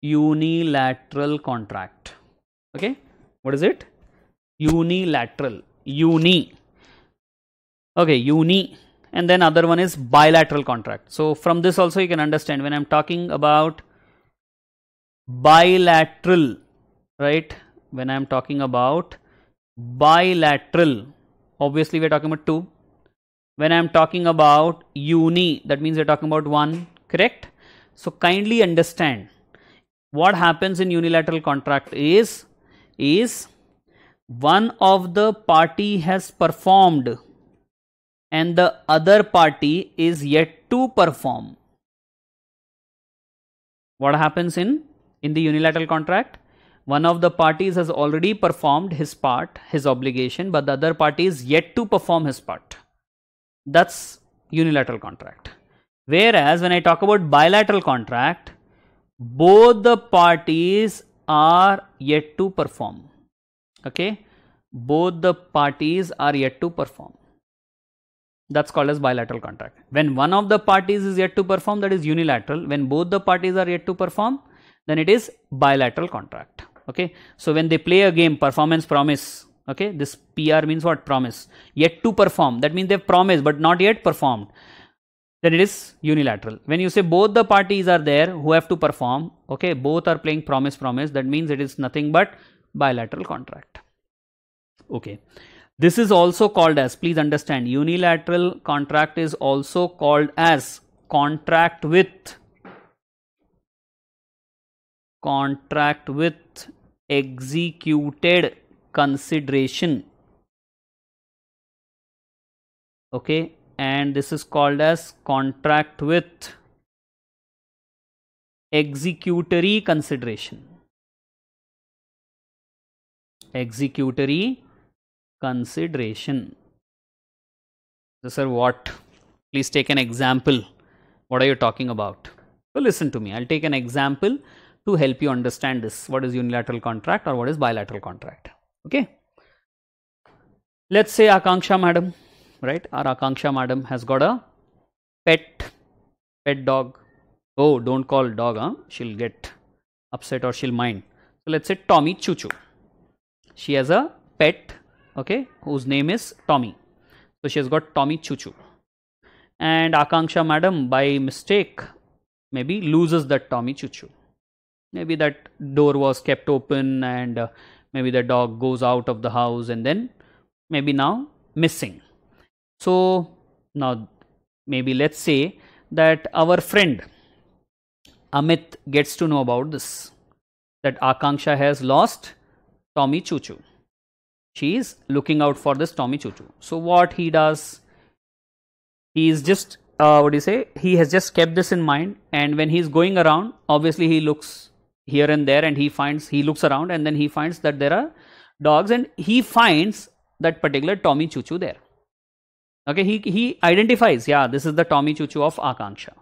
Unilateral contract. Okay, what is it? Unilateral. Uni okay uni and then other one is bilateral contract so from this also you can understand when i'm talking about bilateral right when i'm talking about bilateral obviously we're talking about two when i'm talking about uni that means we're talking about one correct so kindly understand what happens in unilateral contract is is one of the party has performed and the other party is yet to perform. What happens in, in the unilateral contract? One of the parties has already performed his part, his obligation, but the other party is yet to perform his part. That's unilateral contract. Whereas when I talk about bilateral contract, both the parties are yet to perform. Okay? Both the parties are yet to perform. That's called as bilateral contract. When one of the parties is yet to perform, that is unilateral. When both the parties are yet to perform, then it is bilateral contract. Okay. So when they play a game, performance promise. Okay. This PR means what? Promise. Yet to perform. That means they've promised but not yet performed. Then it is unilateral. When you say both the parties are there who have to perform, okay, both are playing promise promise. That means it is nothing but bilateral contract. Okay. This is also called as, please understand, unilateral contract is also called as contract with contract with executed consideration okay and this is called as contract with executory consideration executory consideration. So, sir, what? Please take an example. What are you talking about? So, listen to me. I'll take an example to help you understand this. What is unilateral contract or what is bilateral contract? Okay. Let's say Akanksha madam, right? Our Akanksha madam has got a pet, pet dog. Oh, don't call dog, huh? She'll get upset or she'll mind. So let's say Tommy Choo Choo. She has a pet okay whose name is tommy so she has got tommy Choo Choo, and akanksha madam by mistake maybe loses that tommy Choo Choo. maybe that door was kept open and uh, maybe the dog goes out of the house and then maybe now missing so now maybe let's say that our friend amit gets to know about this that akanksha has lost tommy Choo Choo she is looking out for this Tommy Chuchu. So what he does, he is just uh, what do you say? He has just kept this in mind, and when he is going around, obviously he looks here and there, and he finds he looks around, and then he finds that there are dogs, and he finds that particular Tommy Chuchu there. Okay, he he identifies, yeah, this is the Tommy Chuchu of Akanksha.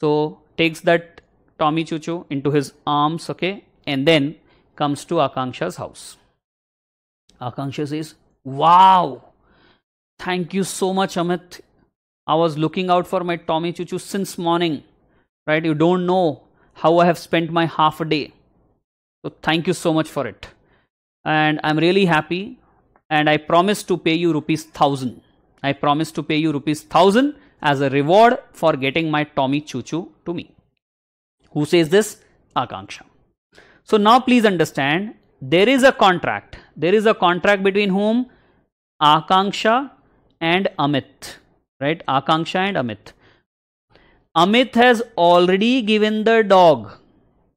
So takes that Tommy Chuchu into his arms, okay, and then comes to Akanksha's house. Akanksha says, is, wow, thank you so much, Amit. I was looking out for my Tommy Chuchu since morning, right? You don't know how I have spent my half a day. So thank you so much for it. And I'm really happy. And I promise to pay you rupees thousand. I promise to pay you rupees thousand as a reward for getting my Tommy Chuchu to me. Who says this? Akanksha. So now please understand there is a contract. There is a contract between whom? Akanksha and Amit, right? Akanksha and Amit. Amit has already given the dog.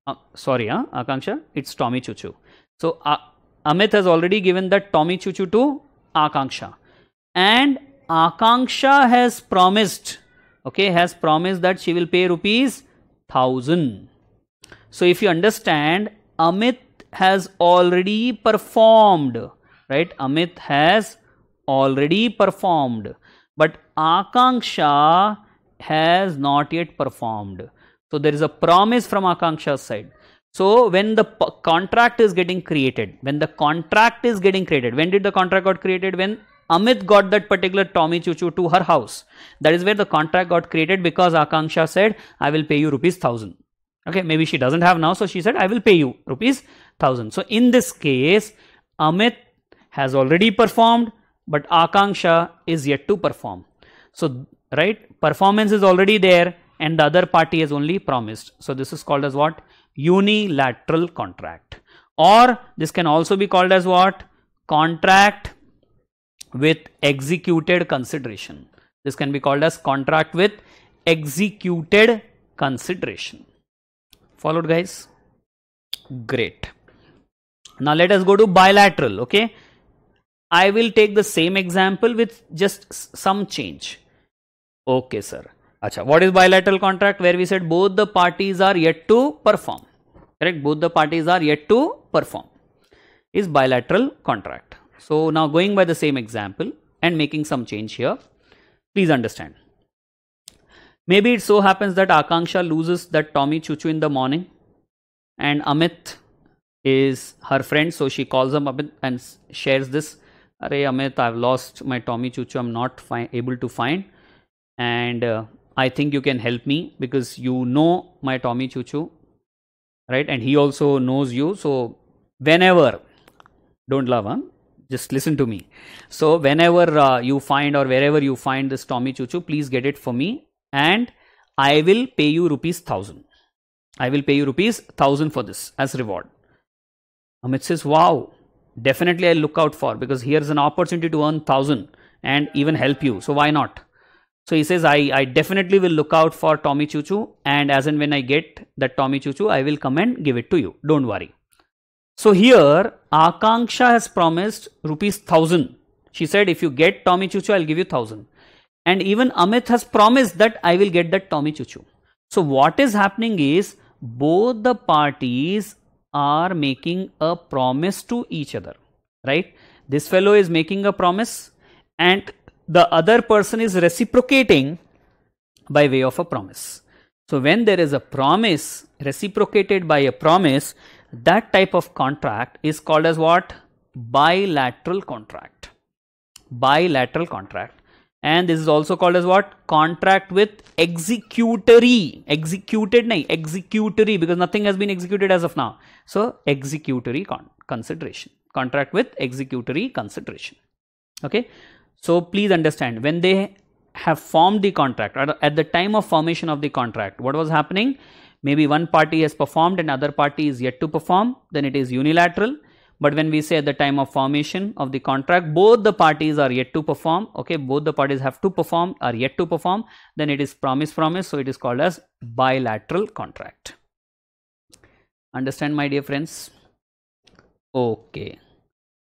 Uh, sorry, huh? Akanksha, it's Tommy Chuchu. So, uh, Amit has already given the Tommy Chuchu to Akanksha. And Akanksha has promised, okay, has promised that she will pay rupees 1000. So, if you understand, Amit has already performed right amit has already performed but akanksha has not yet performed so there is a promise from akanksha's side so when the contract is getting created when the contract is getting created when did the contract got created when Amit got that particular Tommy Chuchu to her house. That is where the contract got created because Akanksha said, I will pay you rupees 1000. Okay, maybe she doesn't have now, so she said, I will pay you rupees thousand. So in this case, Amit has already performed, but Akanksha is yet to perform. So right, performance is already there and the other party has only promised. So this is called as what? Unilateral contract. Or this can also be called as what? Contract with executed consideration. This can be called as contract with executed consideration. Followed guys? Great. Now let us go to bilateral, okay. I will take the same example with just some change. Okay, sir. Acha, what is bilateral contract where we said both the parties are yet to perform, correct? Both the parties are yet to perform is bilateral contract. So now going by the same example and making some change here, please understand. Maybe it so happens that Akanksha loses that Tommy Chuchu in the morning and Amit is her friend. So she calls him up and shares this. Are Amit, I've lost my Tommy Chuchu. I'm not able to find. And uh, I think you can help me because you know my Tommy Chuchu, right? And he also knows you. So whenever, don't love, him just listen to me. So whenever uh, you find or wherever you find this Tommy Chuchu, please get it for me and I will pay you rupees 1000. I will pay you rupees 1000 for this as reward. Amit um, says, wow, definitely I'll look out for because here's an opportunity to earn 1000 and even help you. So why not? So he says, I, I definitely will look out for Tommy Chuchu and as and when I get that Tommy Chuchu, I will come and give it to you. Don't worry. So here, Akanksha has promised rupees 1000. She said, if you get Tommy Chuchu, I'll give you 1000. And even Amit has promised that I will get that Tommy Chuchu. So what is happening is both the parties are making a promise to each other, right? This fellow is making a promise and the other person is reciprocating by way of a promise. So, when there is a promise reciprocated by a promise, that type of contract is called as what? Bilateral contract. Bilateral contract and this is also called as what contract with executory executed nahi executory because nothing has been executed as of now so executory con consideration contract with executory consideration okay so please understand when they have formed the contract at the time of formation of the contract what was happening maybe one party has performed and other party is yet to perform then it is unilateral but when we say at the time of formation of the contract both the parties are yet to perform okay both the parties have to perform are yet to perform then it is promise promise so it is called as bilateral contract understand my dear friends okay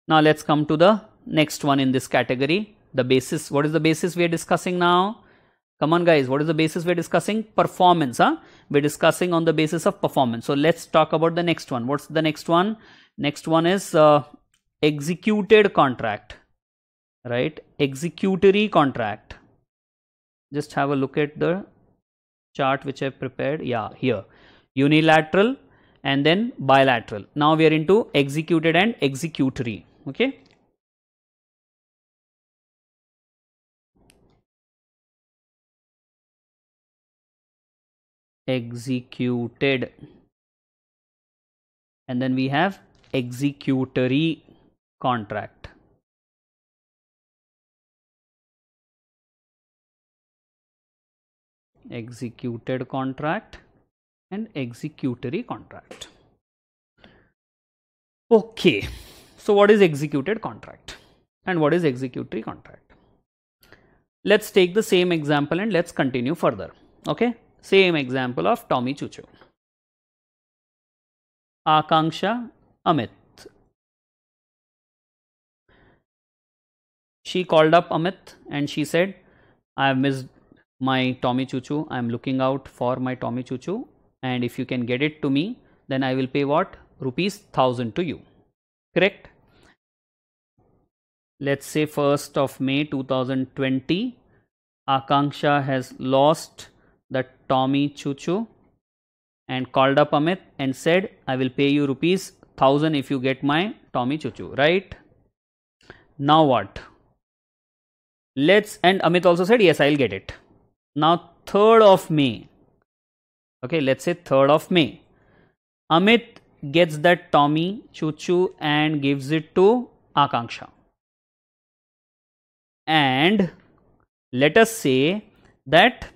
now let's come to the next one in this category the basis what is the basis we are discussing now come on guys what is the basis we're discussing performance huh we're discussing on the basis of performance so let's talk about the next one what's the next one next one is uh, executed contract right executory contract just have a look at the chart which i prepared yeah here unilateral and then bilateral now we are into executed and executory okay executed and then we have executory contract executed contract and executory contract okay so what is executed contract and what is executory contract let's take the same example and let's continue further okay same example of Tommy Choo. Akanksha Amit. She called up Amit and she said, I have missed my Tommy Chuchu. I am looking out for my Tommy Chuchu. And if you can get it to me, then I will pay what? Rupees 1000 to you. Correct? Let's say 1st of May 2020, Akanksha has lost Tommy Chuchu and called up Amit and said, I will pay you rupees 1000 if you get my Tommy Chuchu, right? Now what? Let's, and Amit also said, Yes, I'll get it. Now, 3rd of May, okay, let's say 3rd of May, Amit gets that Tommy Chuchu and gives it to Akanksha. And let us say that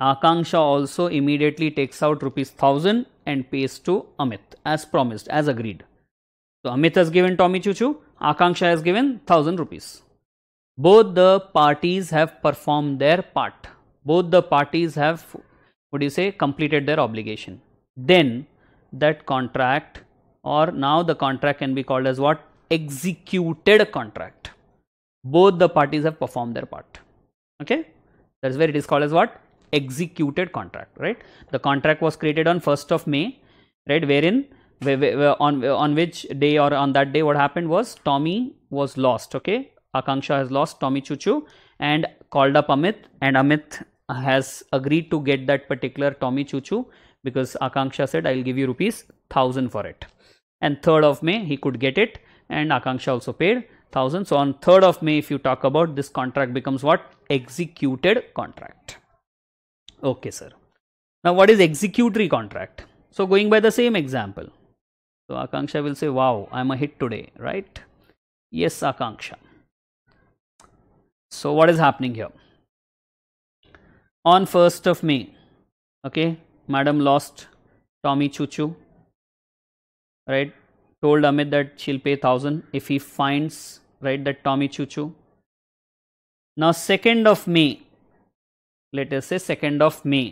Akanksha also immediately takes out rupees 1000 and pays to Amit as promised, as agreed. So Amit has given Tommy Chuchu, Akanksha has given 1000 rupees. Both the parties have performed their part. Both the parties have, what do you say, completed their obligation. Then that contract or now the contract can be called as what? Executed contract. Both the parties have performed their part. Okay. That is where it is called as what? executed contract, right. The contract was created on 1st of May, right, wherein on, on which day or on that day what happened was Tommy was lost, okay. Akanksha has lost Tommy Chuchu and called up Amit and Amit has agreed to get that particular Tommy Chuchu because Akanksha said I will give you rupees 1000 for it. And 3rd of May he could get it and Akanksha also paid 1000. So on 3rd of May if you talk about this contract becomes what? Executed contract. Okay, sir. Now, what is executory contract? So, going by the same example. So, Akanksha will say, wow, I am a hit today, right? Yes, Akanksha. So, what is happening here? On 1st of May, okay, madam lost Tommy Chuchu, right? Told Amit that she'll pay 1000 if he finds, right, that Tommy Chuchu. Now, 2nd of May, let us say 2nd of May.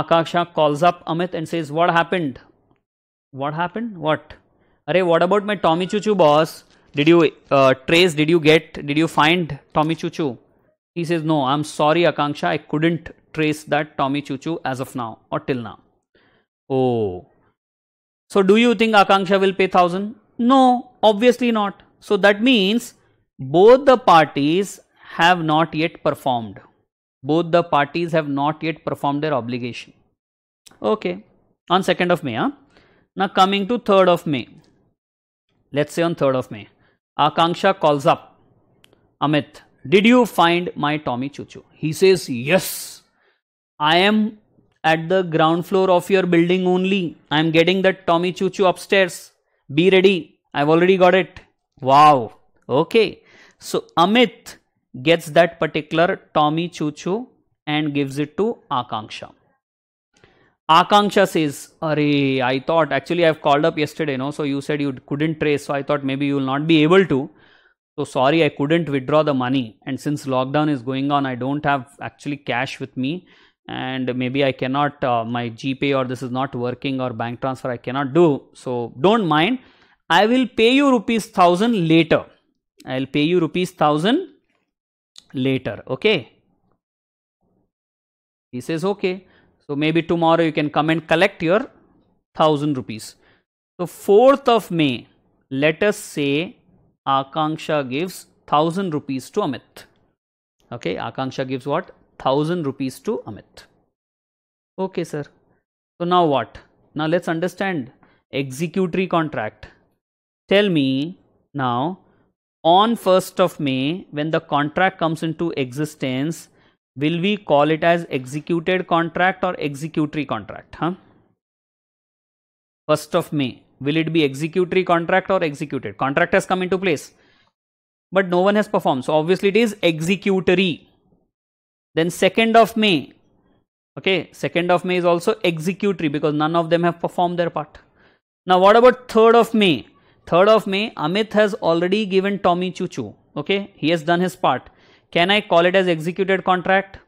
Akasha calls up Amit and says, What happened? What happened? What? Array, what about my Tommy Chuchu boss? Did you uh, trace? Did you get? Did you find Tommy Chuchu? He says, No, I'm sorry, Akanksha, I couldn't trace that Tommy Chuchu as of now or till now. Oh. So, do you think Akanksha will pay 1000? No, obviously not. So, that means both the parties have not yet performed both the parties have not yet performed their obligation okay on 2nd of may huh? now coming to 3rd of may let's say on 3rd of may akanksha calls up amit did you find my tommy chuchu he says yes i am at the ground floor of your building only i am getting that tommy chuchu upstairs be ready i've already got it wow okay so amit gets that particular Tommy Choo Choo and gives it to Akanksha. Akanksha says, Array, I thought actually I've called up yesterday, no, so you said you couldn't trace, so I thought maybe you will not be able to. So sorry, I couldn't withdraw the money, and since lockdown is going on, I don't have actually cash with me, and maybe I cannot, uh, my GPay or this is not working or bank transfer, I cannot do. So don't mind, I will pay you rupees thousand later. I'll pay you rupees thousand later okay he says okay so maybe tomorrow you can come and collect your 1000 rupees so 4th of may let us say akanksha gives 1000 rupees to amit okay akanksha gives what 1000 rupees to amit okay sir so now what now let's understand executory contract tell me now on 1st of May, when the contract comes into existence, will we call it as executed contract or executory contract? Huh? 1st of May, will it be executory contract or executed? Contract has come into place, but no one has performed. So obviously it is executory. Then 2nd of May, okay, 2nd of May is also executory because none of them have performed their part. Now what about 3rd of May? 3rd of May, Amit has already given Tommy Chuchu. Okay, he has done his part. Can I call it as executed contract?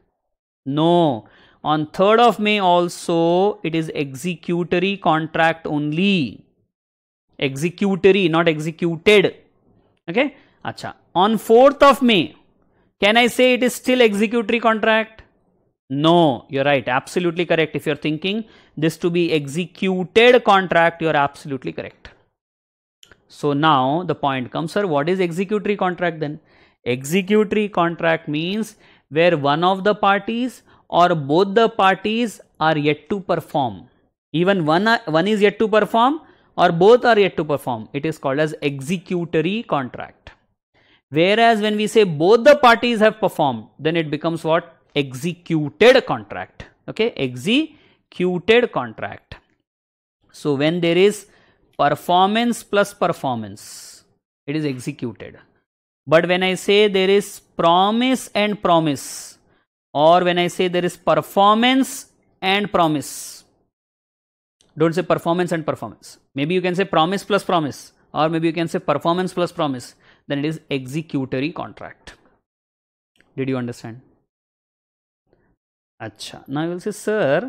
No. On 3rd of May also, it is executory contract only. Executory, not executed. Okay. Acha. On 4th of May, can I say it is still executory contract? No, you're right. Absolutely correct. If you're thinking this to be executed contract, you're absolutely correct. So now the point comes, sir, what is executory contract then? Executory contract means where one of the parties or both the parties are yet to perform. Even one, uh, one is yet to perform or both are yet to perform. It is called as executory contract. Whereas when we say both the parties have performed, then it becomes what? Executed contract. Okay, executed contract. So when there is performance plus performance it is executed but when i say there is promise and promise or when i say there is performance and promise don't say performance and performance maybe you can say promise plus promise or maybe you can say performance plus promise then it is executory contract did you understand acha now you will say sir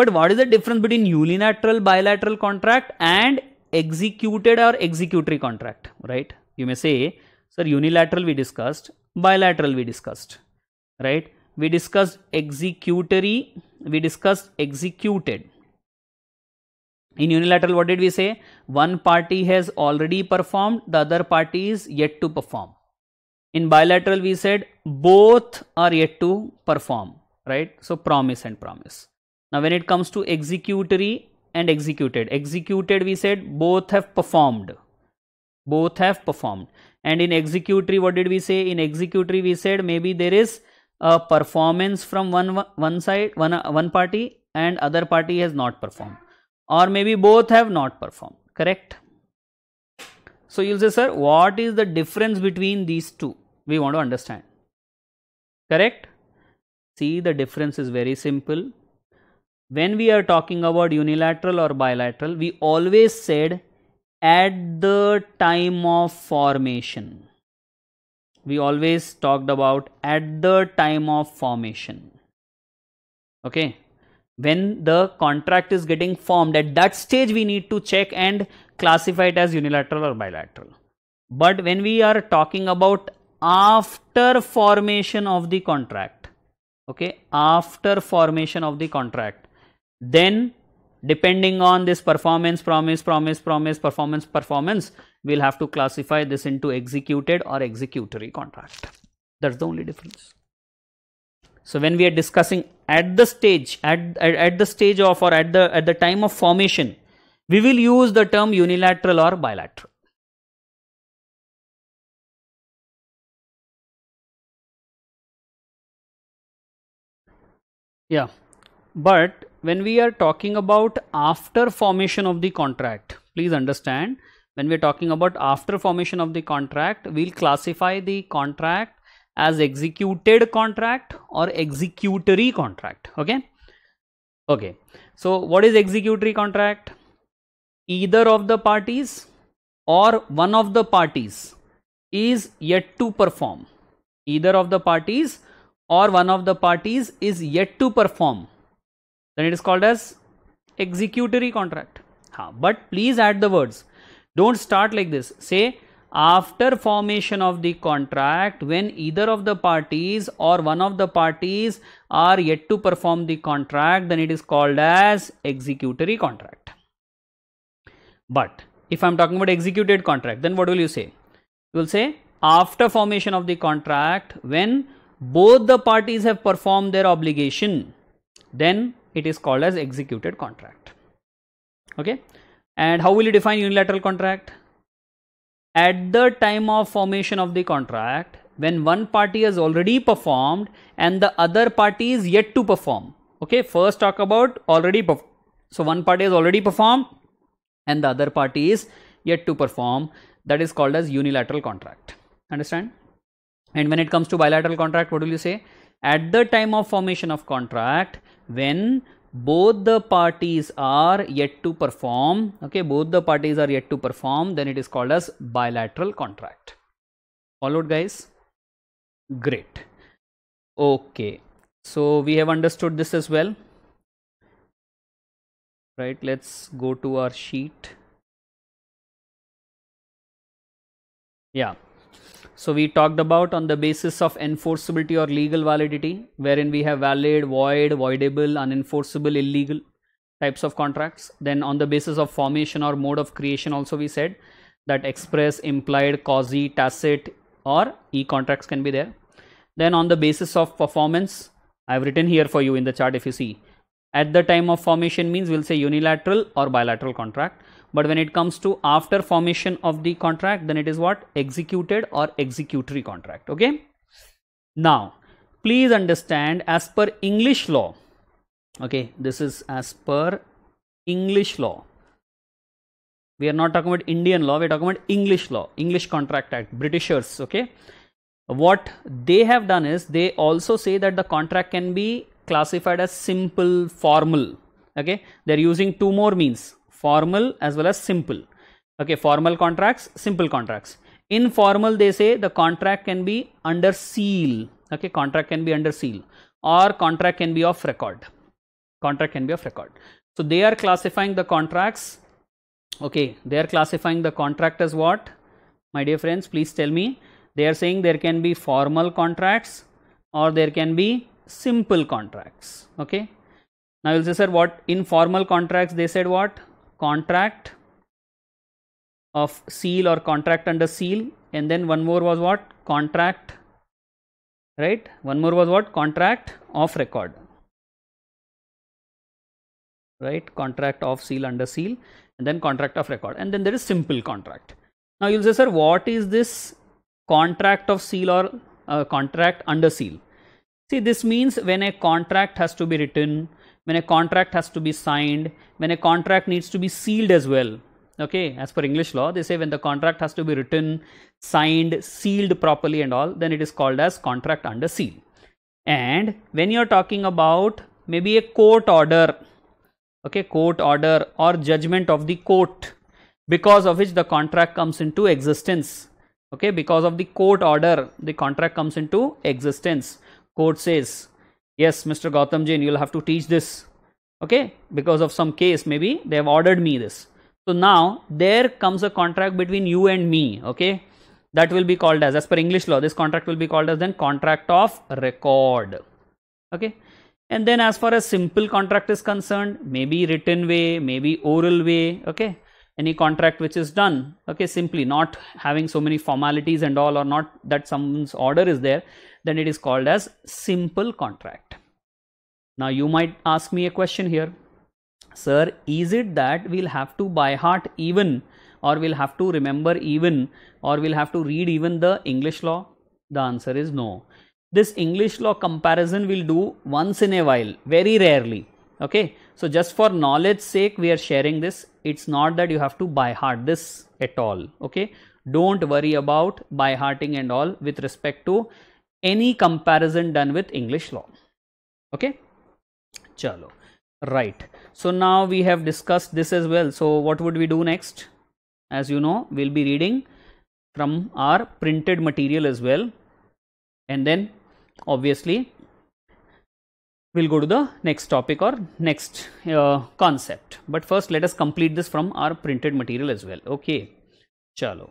but what is the difference between unilateral bilateral contract and executed or executory contract, right? You may say, sir, unilateral we discussed, bilateral we discussed, right? We discussed executory, we discussed executed. In unilateral, what did we say? One party has already performed, the other party is yet to perform. In bilateral, we said both are yet to perform, right? So, promise and promise. Now, when it comes to executory, and executed executed we said both have performed both have performed and in executory what did we say in executory we said maybe there is a performance from one one side one one party and other party has not performed or maybe both have not performed correct so you'll say sir what is the difference between these two we want to understand correct see the difference is very simple when we are talking about unilateral or bilateral, we always said at the time of formation. We always talked about at the time of formation. Okay. When the contract is getting formed, at that stage we need to check and classify it as unilateral or bilateral. But when we are talking about after formation of the contract, okay, after formation of the contract, then depending on this performance promise promise promise performance performance we will have to classify this into executed or executory contract that is the only difference. So, when we are discussing at the stage at, at, at the stage of or at the at the time of formation we will use the term unilateral or bilateral. Yeah, but when we are talking about after formation of the contract please understand when we are talking about after formation of the contract we'll classify the contract as executed contract or executory contract okay okay so what is executory contract either of the parties or one of the parties is yet to perform either of the parties or one of the parties is yet to perform then it is called as executory contract but please add the words don't start like this say after formation of the contract when either of the parties or one of the parties are yet to perform the contract then it is called as executory contract but if i'm talking about executed contract then what will you say you will say after formation of the contract when both the parties have performed their obligation then it is called as executed contract okay and how will you define unilateral contract at the time of formation of the contract when one party has already performed and the other party is yet to perform okay first talk about already so one party has already performed and the other party is yet to perform that is called as unilateral contract understand and when it comes to bilateral contract what will you say at the time of formation of contract when both the parties are yet to perform okay both the parties are yet to perform then it is called as bilateral contract followed guys great okay so we have understood this as well right let's go to our sheet yeah so we talked about on the basis of enforceability or legal validity, wherein we have valid, void, voidable, unenforceable, illegal types of contracts. Then on the basis of formation or mode of creation also we said that express, implied, quasi, tacit or e-contracts can be there. Then on the basis of performance, I have written here for you in the chart if you see. At the time of formation means we'll say unilateral or bilateral contract but when it comes to after formation of the contract then it is what executed or executory contract okay now please understand as per english law okay this is as per english law we are not talking about indian law we are talking about english law english contract act britishers okay what they have done is they also say that the contract can be classified as simple formal okay they are using two more means formal as well as simple. Okay, formal contracts, simple contracts. Informal, they say the contract can be under seal. Okay, contract can be under seal or contract can be of record. Contract can be of record. So, they are classifying the contracts. Okay, they are classifying the contract as what? My dear friends, please tell me. They are saying there can be formal contracts or there can be simple contracts. Okay. Now, you will say, sir, what informal contracts? They said what? contract of seal or contract under seal and then one more was what contract right one more was what contract of record right contract of seal under seal and then contract of record and then there is simple contract now you'll say sir what is this contract of seal or uh, contract under seal see this means when a contract has to be written when a contract has to be signed, when a contract needs to be sealed as well. Okay, as per English law, they say when the contract has to be written, signed, sealed properly, and all, then it is called as contract under seal. And when you're talking about maybe a court order, okay, court order or judgment of the court, because of which the contract comes into existence, okay, because of the court order, the contract comes into existence. Court says, yes mr gotham jain you'll have to teach this okay because of some case maybe they have ordered me this so now there comes a contract between you and me okay that will be called as as per english law this contract will be called as then contract of record okay and then as far as simple contract is concerned maybe written way maybe oral way okay any contract which is done okay simply not having so many formalities and all or not that someone's order is there then it is called as simple contract. Now you might ask me a question here, sir, is it that we'll have to by heart even or we'll have to remember even or we'll have to read even the English law? The answer is no. This English law comparison we'll do once in a while, very rarely. Okay, so just for knowledge sake, we are sharing this. It's not that you have to by heart this at all. Okay, don't worry about by hearting and all with respect to any comparison done with English law. Okay, chalo. Right. So now we have discussed this as well. So what would we do next? As you know, we'll be reading from our printed material as well. And then obviously we'll go to the next topic or next uh, concept. But first let us complete this from our printed material as well. Okay, chalo.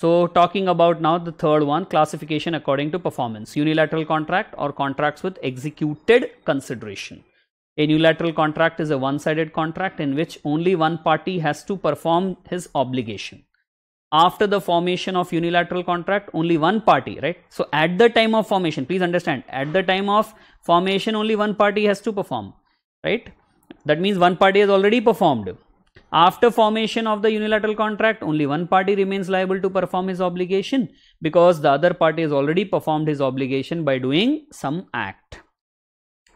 So talking about now the third one, classification according to performance, unilateral contract or contracts with executed consideration. A unilateral contract is a one-sided contract in which only one party has to perform his obligation. After the formation of unilateral contract, only one party, right? So at the time of formation, please understand, at the time of formation, only one party has to perform, right? That means one party has already performed. After formation of the unilateral contract, only one party remains liable to perform his obligation because the other party has already performed his obligation by doing some act.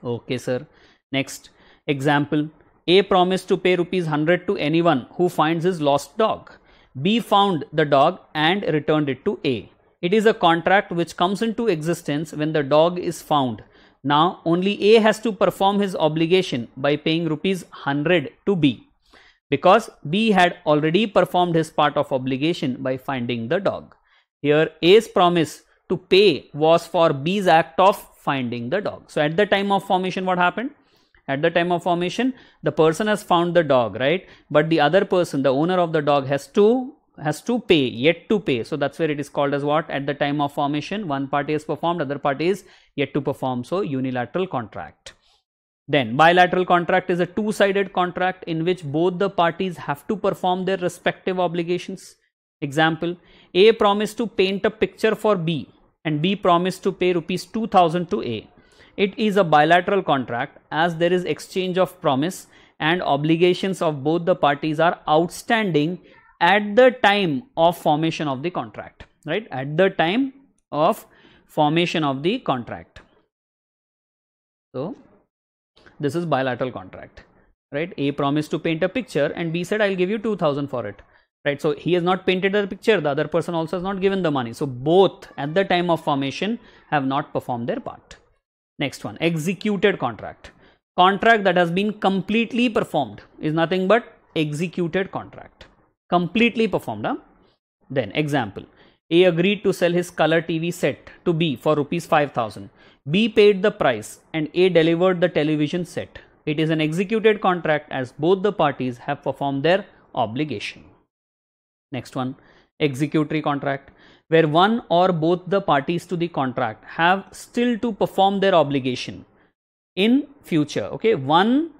Okay, sir. Next example A promised to pay rupees 100 to anyone who finds his lost dog. B found the dog and returned it to A. It is a contract which comes into existence when the dog is found. Now, only A has to perform his obligation by paying rupees 100 to B because B had already performed his part of obligation by finding the dog. Here A's promise to pay was for B's act of finding the dog. So at the time of formation what happened? At the time of formation the person has found the dog right but the other person the owner of the dog has to has to pay yet to pay. So that's where it is called as what at the time of formation one party has performed other party is yet to perform. So unilateral contract. Then bilateral contract is a two-sided contract in which both the parties have to perform their respective obligations. Example, A promised to paint a picture for B and B promised to pay rupees 2000 to A. It is a bilateral contract as there is exchange of promise and obligations of both the parties are outstanding at the time of formation of the contract, right? At the time of formation of the contract. So, this is bilateral contract right a promised to paint a picture and b said i'll give you 2000 for it right so he has not painted the picture the other person also has not given the money so both at the time of formation have not performed their part next one executed contract contract that has been completely performed is nothing but executed contract completely performed huh? then example a agreed to sell his color tv set to b for rupees 5000 B paid the price and A delivered the television set. It is an executed contract as both the parties have performed their obligation. Next one, executory contract, where one or both the parties to the contract have still to perform their obligation in future. Okay, one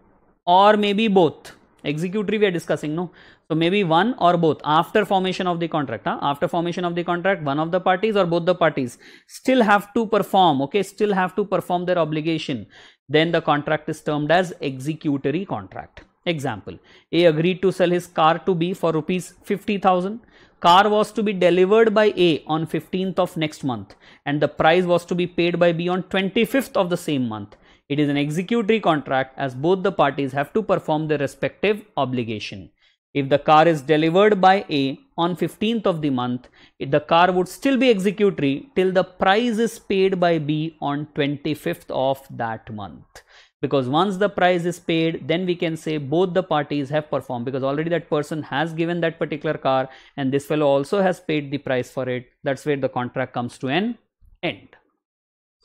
or maybe both. Executory we are discussing, no? So maybe one or both after formation of the contract, huh? after formation of the contract, one of the parties or both the parties still have to perform, okay, still have to perform their obligation. Then the contract is termed as executory contract. Example, A agreed to sell his car to B for rupees 50,000. Car was to be delivered by A on 15th of next month and the price was to be paid by B on 25th of the same month. It is an executory contract as both the parties have to perform their respective obligation. If the car is delivered by A on 15th of the month, the car would still be executory till the price is paid by B on 25th of that month. Because once the price is paid, then we can say both the parties have performed because already that person has given that particular car and this fellow also has paid the price for it. That's where the contract comes to an end.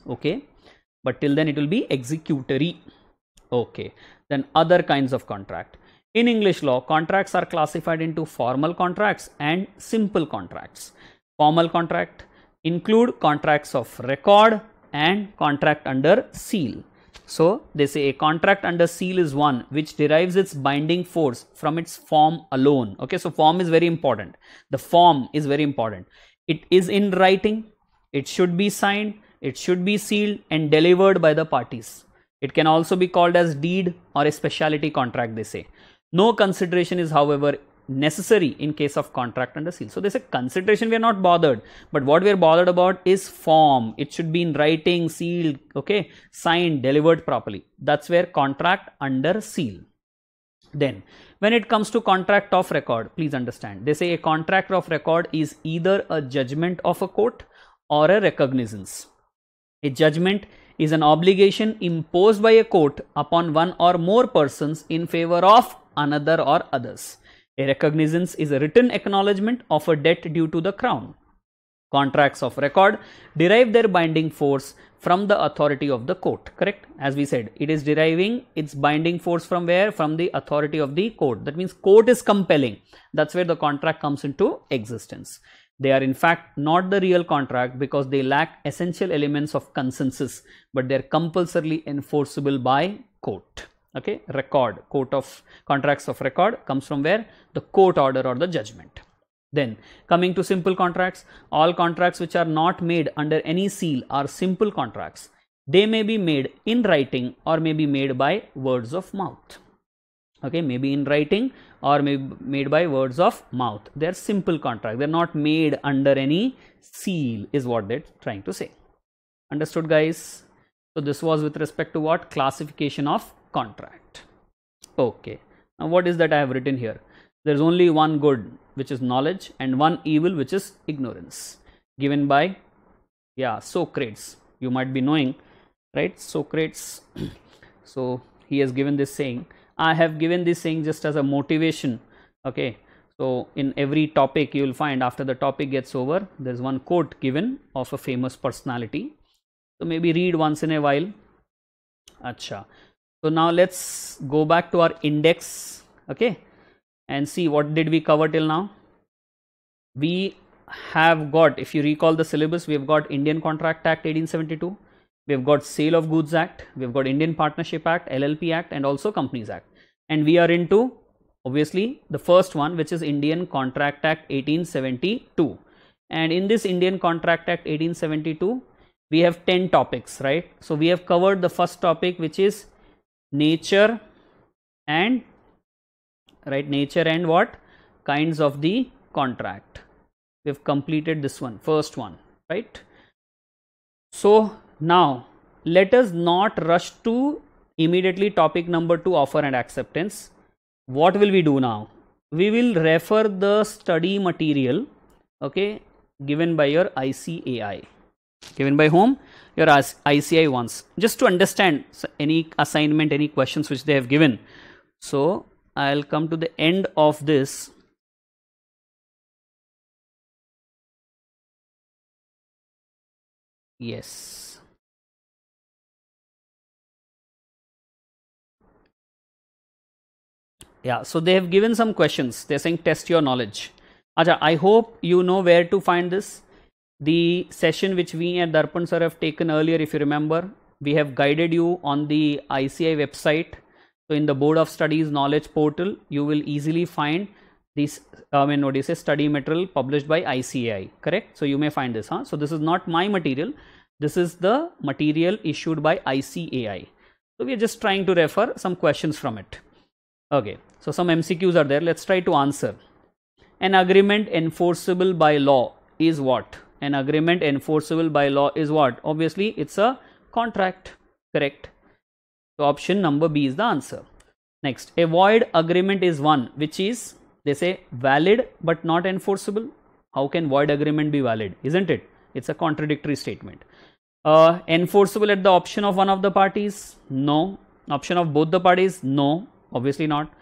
Okay. But till then it will be executory. Okay. Then other kinds of contract in English law, contracts are classified into formal contracts and simple contracts. Formal contract include contracts of record and contract under seal. So, they say a contract under seal is one which derives its binding force from its form alone. Okay, so form is very important. The form is very important. It is in writing, it should be signed, it should be sealed and delivered by the parties. It can also be called as deed or a specialty contract, they say. No consideration is however necessary in case of contract under seal. So, they say consideration we are not bothered, but what we are bothered about is form. It should be in writing, sealed, okay, signed, delivered properly. That's where contract under seal. Then, when it comes to contract of record, please understand, they say a contract of record is either a judgment of a court or a recognizance. A judgment is an obligation imposed by a court upon one or more persons in favor of another or others. A recognizance is a written acknowledgement of a debt due to the crown. Contracts of record derive their binding force from the authority of the court, correct? As we said, it is deriving its binding force from where? From the authority of the court. That means court is compelling. That's where the contract comes into existence. They are in fact not the real contract because they lack essential elements of consensus, but they are compulsorily enforceable by court okay record court of contracts of record comes from where the court order or the judgment then coming to simple contracts all contracts which are not made under any seal are simple contracts they may be made in writing or may be made by words of mouth okay maybe in writing or may made by words of mouth they are simple contract they are not made under any seal is what they're trying to say understood guys so this was with respect to what classification of contract okay now what is that i have written here there is only one good which is knowledge and one evil which is ignorance given by yeah socrates you might be knowing right socrates so he has given this saying i have given this saying just as a motivation okay so in every topic you will find after the topic gets over there is one quote given of a famous personality so maybe read once in a while acha so, now let us go back to our index okay, and see what did we cover till now. We have got if you recall the syllabus we have got Indian Contract Act 1872, we have got Sale of Goods Act, we have got Indian Partnership Act, LLP Act and also Companies Act and we are into obviously the first one which is Indian Contract Act 1872 and in this Indian Contract Act 1872 we have 10 topics right. So, we have covered the first topic which is nature and right nature and what kinds of the contract we have completed this one first one right so now let us not rush to immediately topic number 2 offer and acceptance what will we do now we will refer the study material okay given by your ICAI given by home your ICI ones just to understand any assignment, any questions which they have given. So I'll come to the end of this. Yes. Yeah, so they have given some questions. They're saying test your knowledge. Acha, I hope you know where to find this the session which we at Darpan sir have taken earlier, if you remember, we have guided you on the ICI website. So in the Board of Studies knowledge portal, you will easily find this, I mean, what do you say, study material published by ICI, correct? So you may find this, huh? So this is not my material. This is the material issued by ICAI. So we are just trying to refer some questions from it. Okay. So some MCQs are there. Let's try to answer. An agreement enforceable by law is what? an agreement enforceable by law is what obviously it's a contract correct so option number b is the answer next a void agreement is one which is they say valid but not enforceable how can void agreement be valid isn't it it's a contradictory statement uh, enforceable at the option of one of the parties no option of both the parties no obviously not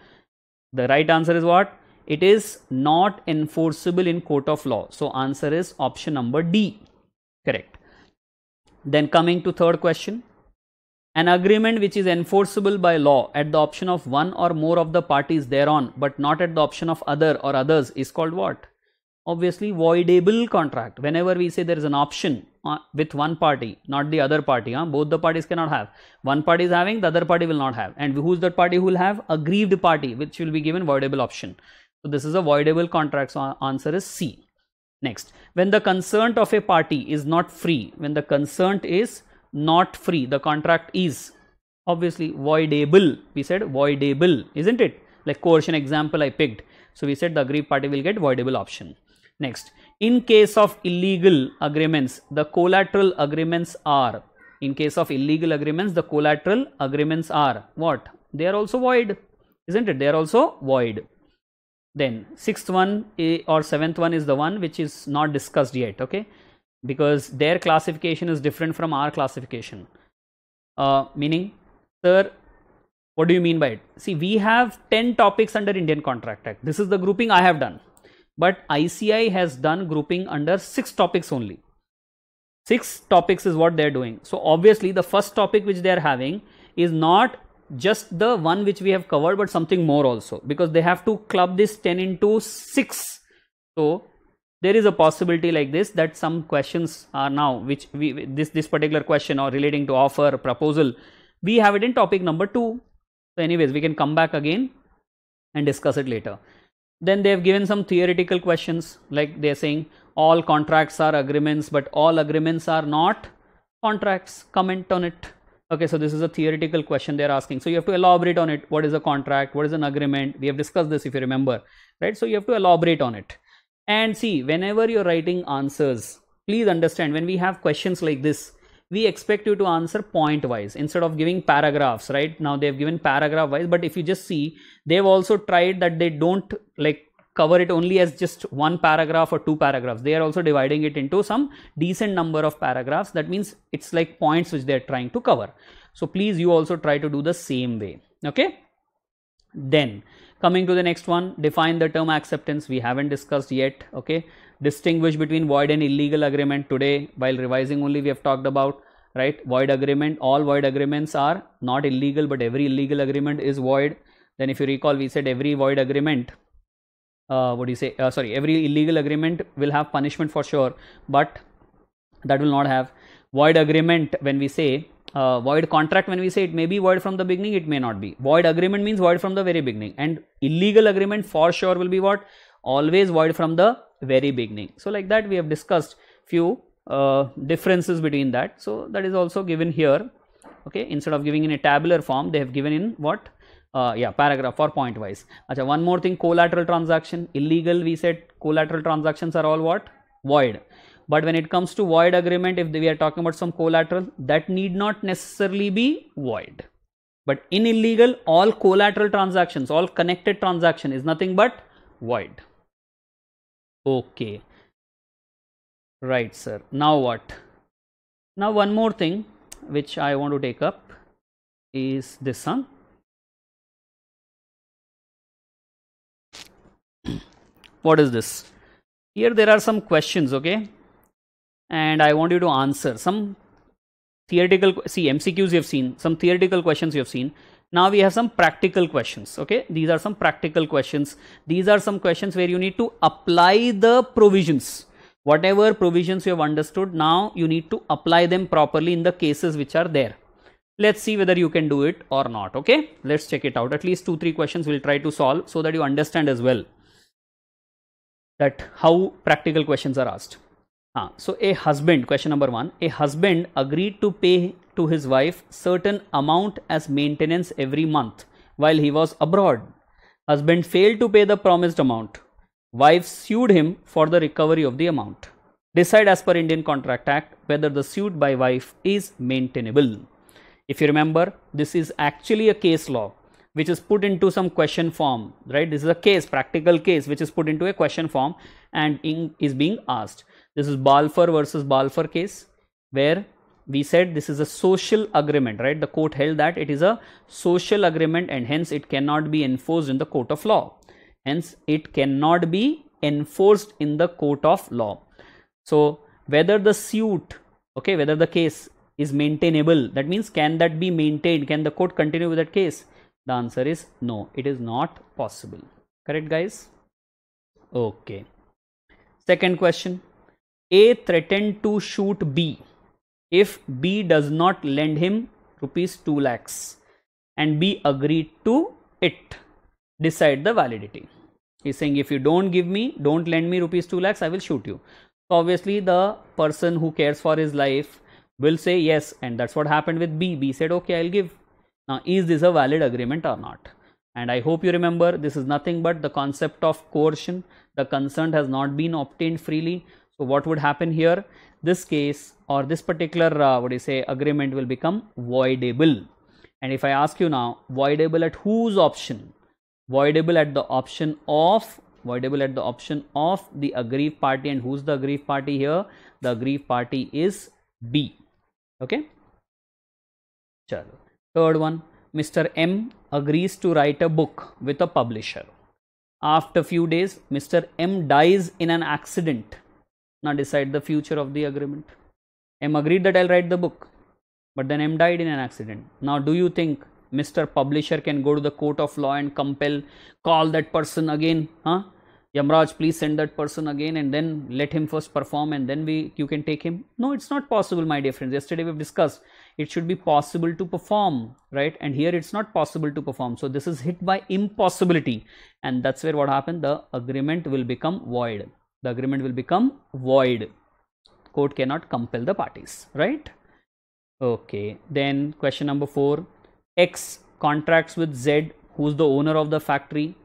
the right answer is what it is not enforceable in court of law. So, answer is option number D, correct. Then coming to third question, an agreement which is enforceable by law at the option of one or more of the parties thereon but not at the option of other or others is called what? Obviously, voidable contract. Whenever we say there is an option uh, with one party, not the other party, huh? both the parties cannot have. One party is having, the other party will not have. And who is that party who will have? Aggrieved party, which will be given voidable option. So, this is a voidable contract. So, answer is C. Next, when the consent of a party is not free, when the consent is not free, the contract is obviously voidable. We said voidable, isn't it? Like coercion example I picked. So, we said the aggrieved party will get voidable option. Next, in case of illegal agreements, the collateral agreements are, in case of illegal agreements, the collateral agreements are what? They are also void, isn't it? They are also void. Then sixth one or seventh one is the one which is not discussed yet, okay? Because their classification is different from our classification. Uh, meaning, sir, what do you mean by it? See, we have 10 topics under Indian Contract Act. This is the grouping I have done. But ICI has done grouping under 6 topics only. 6 topics is what they are doing. So, obviously, the first topic which they are having is not just the one which we have covered but something more also because they have to club this 10 into 6 so there is a possibility like this that some questions are now which we this this particular question or relating to offer proposal we have it in topic number 2 so anyways we can come back again and discuss it later then they have given some theoretical questions like they are saying all contracts are agreements but all agreements are not contracts comment on it Okay, so this is a theoretical question they are asking. So you have to elaborate on it. What is a contract? What is an agreement? We have discussed this if you remember, right? So you have to elaborate on it. And see, whenever you're writing answers, please understand when we have questions like this, we expect you to answer point wise instead of giving paragraphs right now they've given paragraph wise but if you just see they've also tried that they don't like cover it only as just one paragraph or two paragraphs. They are also dividing it into some decent number of paragraphs. That means it's like points which they are trying to cover. So please you also try to do the same way. Okay. Then coming to the next one, define the term acceptance. We haven't discussed yet. Okay. Distinguish between void and illegal agreement today while revising only we have talked about right void agreement all void agreements are not illegal but every illegal agreement is void then if you recall we said every void agreement uh, what do you say uh, sorry every illegal agreement will have punishment for sure but that will not have void agreement when we say uh, void contract when we say it may be void from the beginning it may not be void agreement means void from the very beginning and illegal agreement for sure will be what always void from the very beginning so like that we have discussed few uh, differences between that so that is also given here okay instead of giving in a tabular form they have given in what uh, yeah paragraph for point wise. Achha, one more thing collateral transaction illegal we said collateral transactions are all what void but when it comes to void agreement if we are talking about some collateral that need not necessarily be void but in illegal all collateral transactions all connected transaction is nothing but void okay right sir now what now one more thing which i want to take up is this one what is this here there are some questions okay and i want you to answer some theoretical see mcqs you have seen some theoretical questions you have seen now we have some practical questions okay these are some practical questions these are some questions where you need to apply the provisions whatever provisions you have understood now you need to apply them properly in the cases which are there let's see whether you can do it or not okay let's check it out at least two three questions we'll try to solve so that you understand as well that how practical questions are asked. Ah, so a husband, question number one, a husband agreed to pay to his wife certain amount as maintenance every month while he was abroad. Husband failed to pay the promised amount. Wife sued him for the recovery of the amount. Decide as per Indian Contract Act whether the suit by wife is maintainable. If you remember, this is actually a case law which is put into some question form, right? This is a case, practical case, which is put into a question form and in, is being asked. This is Balfour versus Balfour case, where we said this is a social agreement, right? The court held that it is a social agreement and hence it cannot be enforced in the court of law. Hence, it cannot be enforced in the court of law. So, whether the suit, okay, whether the case is maintainable, that means can that be maintained? Can the court continue with that case? the answer is no it is not possible correct guys okay second question a threatened to shoot b if b does not lend him rupees 2 lakhs and b agreed to it decide the validity he's saying if you don't give me don't lend me rupees 2 lakhs i will shoot you so obviously the person who cares for his life will say yes and that's what happened with b b said okay i'll give now, is this a valid agreement or not? And I hope you remember this is nothing but the concept of coercion. The consent has not been obtained freely. So, what would happen here? This case or this particular uh, what do you say agreement will become voidable. And if I ask you now, voidable at whose option? Voidable at the option of voidable at the option of the aggrieved party and who's the aggrieved party here? The aggrieved party is B. Okay. Chalo. Third one, Mr. M agrees to write a book with a publisher. After few days, Mr. M dies in an accident. Now decide the future of the agreement. M agreed that I'll write the book, but then M died in an accident. Now, do you think Mr. Publisher can go to the court of law and compel, call that person again? Huh? Yamraj, please send that person again and then let him first perform and then we you can take him. No, it's not possible, my dear friends. Yesterday we've discussed it should be possible to perform, right? And here it's not possible to perform. So this is hit by impossibility, and that's where what happened. The agreement will become void. The agreement will become void. Court cannot compel the parties, right? Okay. Then question number four. X contracts with Z, who's the owner of the factory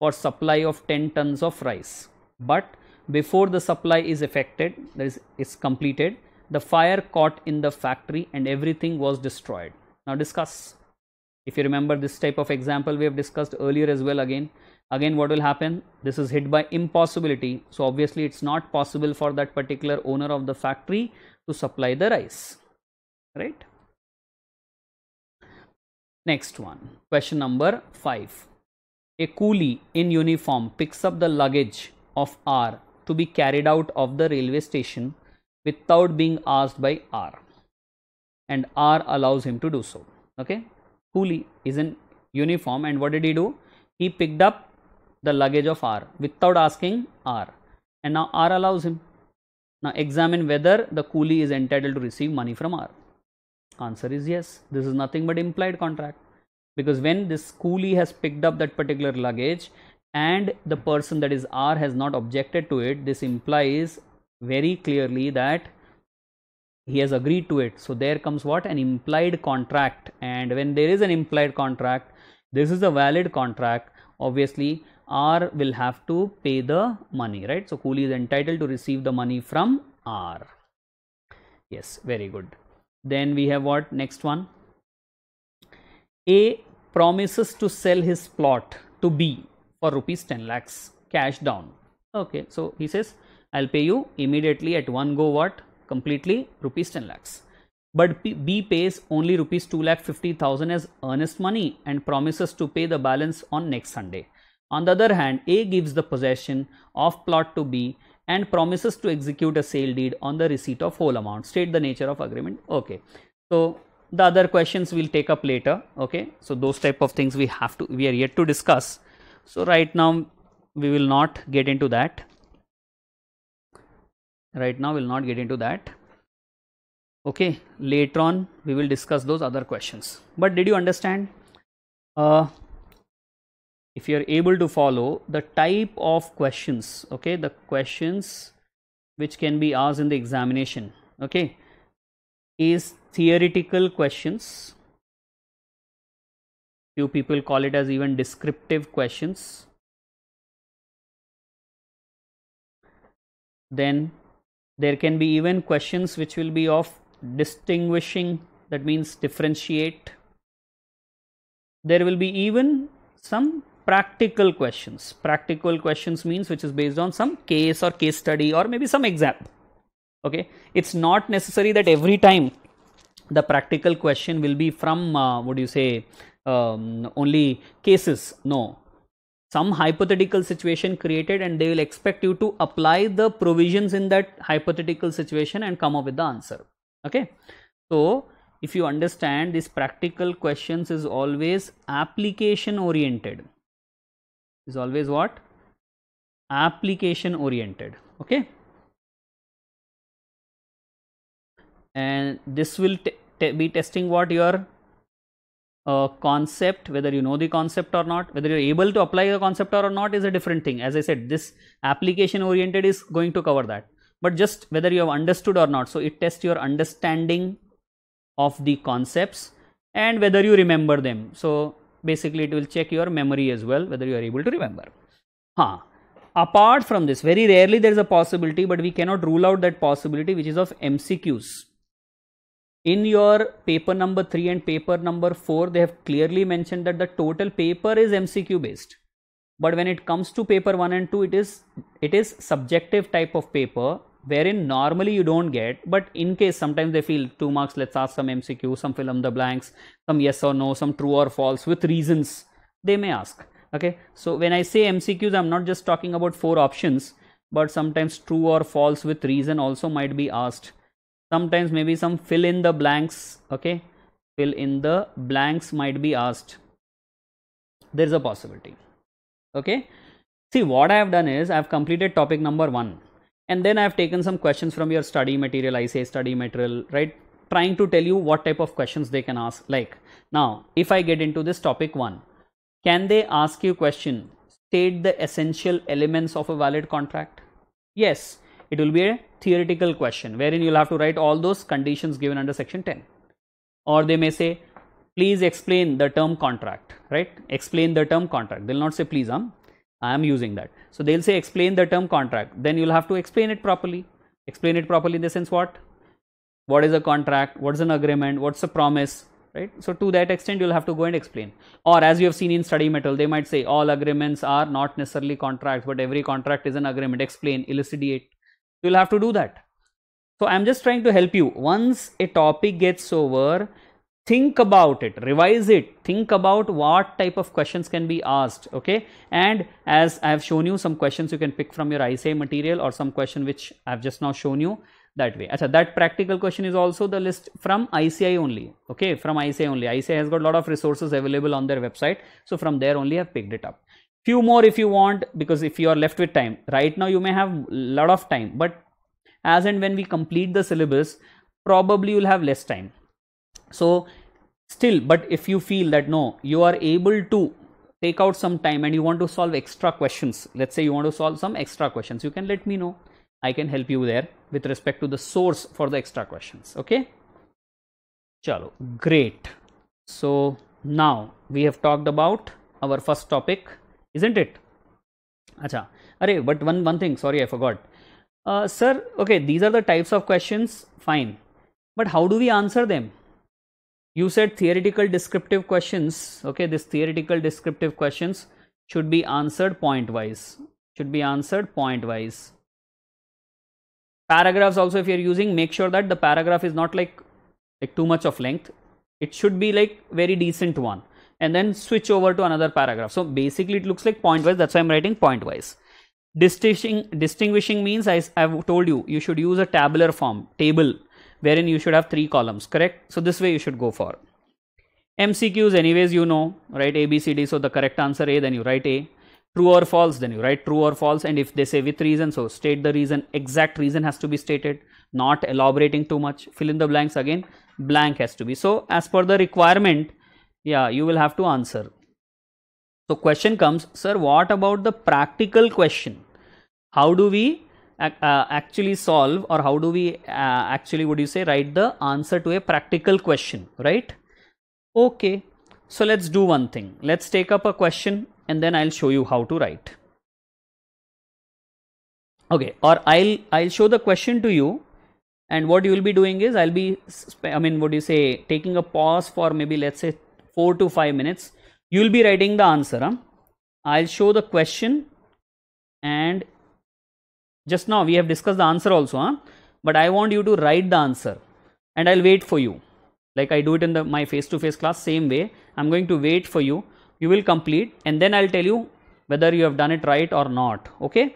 or supply of 10 tons of rice. But before the supply is effected, that is, is completed, the fire caught in the factory and everything was destroyed. Now discuss. If you remember this type of example we have discussed earlier as well again. Again what will happen? This is hit by impossibility. So obviously it's not possible for that particular owner of the factory to supply the rice. Right? Next one. Question number 5 a coolie in uniform picks up the luggage of R to be carried out of the railway station without being asked by R and R allows him to do so. Okay, coolie is in uniform and what did he do? He picked up the luggage of R without asking R and now R allows him. Now examine whether the coolie is entitled to receive money from R. Answer is yes. This is nothing but implied contract because when this coolie has picked up that particular luggage and the person that is R has not objected to it, this implies very clearly that he has agreed to it. So there comes what? An implied contract. And when there is an implied contract, this is a valid contract. Obviously, R will have to pay the money, right? So coolie is entitled to receive the money from R. Yes, very good. Then we have what? Next one. A promises to sell his plot to B for rupees 10 lakhs cash down. Okay, so he says, I'll pay you immediately at one go what completely rupees 10 lakhs. But B pays only rupees 2 lakh 50,000 as earnest money and promises to pay the balance on next Sunday. On the other hand, A gives the possession of plot to B and promises to execute a sale deed on the receipt of whole amount. State the nature of agreement. Okay. So, the other questions we will take up later okay so those type of things we have to we are yet to discuss so right now we will not get into that right now we will not get into that okay later on we will discuss those other questions but did you understand uh, if you are able to follow the type of questions okay the questions which can be asked in the examination okay is theoretical questions few people call it as even descriptive questions then there can be even questions which will be of distinguishing that means differentiate there will be even some practical questions practical questions means which is based on some case or case study or maybe some example okay it's not necessary that every time the practical question will be from uh, what do you say um, only cases no some hypothetical situation created and they will expect you to apply the provisions in that hypothetical situation and come up with the answer okay so if you understand this practical questions is always application oriented is always what application oriented okay and this will be testing what your uh, concept whether you know the concept or not whether you're able to apply the concept or not is a different thing as i said this application oriented is going to cover that but just whether you have understood or not so it tests your understanding of the concepts and whether you remember them so basically it will check your memory as well whether you are able to remember huh apart from this very rarely there is a possibility but we cannot rule out that possibility which is of mcqs in your paper number 3 and paper number 4 they have clearly mentioned that the total paper is mcq based but when it comes to paper 1 and 2 it is it is subjective type of paper wherein normally you don't get but in case sometimes they feel two marks let's ask some mcq some fill in the blanks some yes or no some true or false with reasons they may ask okay so when i say mcqs i'm not just talking about four options but sometimes true or false with reason also might be asked sometimes maybe some fill in the blanks okay fill in the blanks might be asked there is a possibility okay see what i have done is i have completed topic number 1 and then i have taken some questions from your study material i say study material right trying to tell you what type of questions they can ask like now if i get into this topic 1 can they ask you question state the essential elements of a valid contract yes it will be a theoretical question wherein you will have to write all those conditions given under section 10 or they may say please explain the term contract right explain the term contract they will not say please um, I am using that. So, they will say explain the term contract then you will have to explain it properly explain it properly in the sense what what is a contract what is an agreement what is a promise right. So, to that extent you will have to go and explain or as you have seen in study metal they might say all agreements are not necessarily contracts but every contract is an agreement explain elucidate you'll have to do that. So I'm just trying to help you. Once a topic gets over, think about it, revise it, think about what type of questions can be asked, okay? And as I have shown you some questions you can pick from your isa material or some question which I have just now shown you that way. Achha, that practical question is also the list from ICI only, okay? From ICI only. ICI has got lot of resources available on their website. So from there only I have picked it up few more if you want because if you are left with time right now you may have lot of time but as and when we complete the syllabus probably you'll have less time so still but if you feel that no you are able to take out some time and you want to solve extra questions let's say you want to solve some extra questions you can let me know i can help you there with respect to the source for the extra questions okay chalo great so now we have talked about our first topic isn't it? Acha. Array, but one, one thing, sorry, I forgot. Uh, sir, okay, these are the types of questions, fine. But how do we answer them? You said theoretical descriptive questions, okay, this theoretical descriptive questions should be answered point wise, should be answered point wise. Paragraphs also, if you are using, make sure that the paragraph is not like, like too much of length. It should be like very decent one and then switch over to another paragraph. So basically it looks like point wise. That's why I'm writing point wise. Distinguishing, distinguishing means I, I've told you, you should use a tabular form table wherein you should have three columns, correct? So this way you should go for MCQs. Anyways, you know, right? A, B, C, D. So the correct answer A, then you write A true or false then you write true or false and if they say with reason so state the reason exact reason has to be stated not elaborating too much fill in the blanks again blank has to be so as per the requirement yeah you will have to answer so question comes sir what about the practical question how do we uh, actually solve or how do we uh, actually would you say write the answer to a practical question right okay so let's do one thing let's take up a question and then i'll show you how to write okay or i'll i'll show the question to you and what you will be doing is i'll be i mean what do you say taking a pause for maybe let's say 4 to 5 minutes you will be writing the answer huh? i'll show the question and just now we have discussed the answer also huh? but i want you to write the answer and i'll wait for you like i do it in the my face to face class same way i'm going to wait for you you will complete and then i'll tell you whether you have done it right or not okay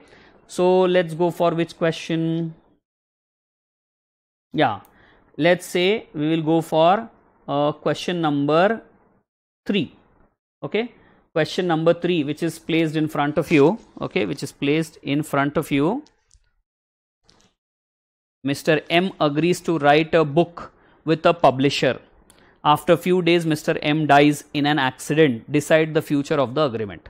so let's go for which question yeah let's say we will go for uh, question number 3 okay question number 3 which is placed in front of you okay which is placed in front of you mr m agrees to write a book with a publisher after few days mr m dies in an accident decide the future of the agreement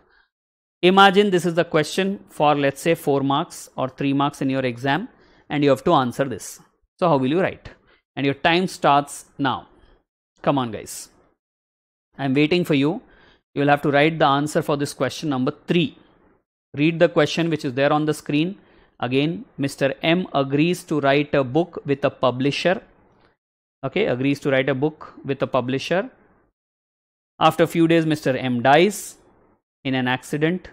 imagine this is the question for let's say 4 marks or 3 marks in your exam and you have to answer this so how will you write and your time starts now come on guys I am waiting for you. You will have to write the answer for this question number 3. Read the question which is there on the screen. Again, Mr. M agrees to write a book with a publisher. Okay, agrees to write a book with a publisher. After a few days, Mr. M dies in an accident.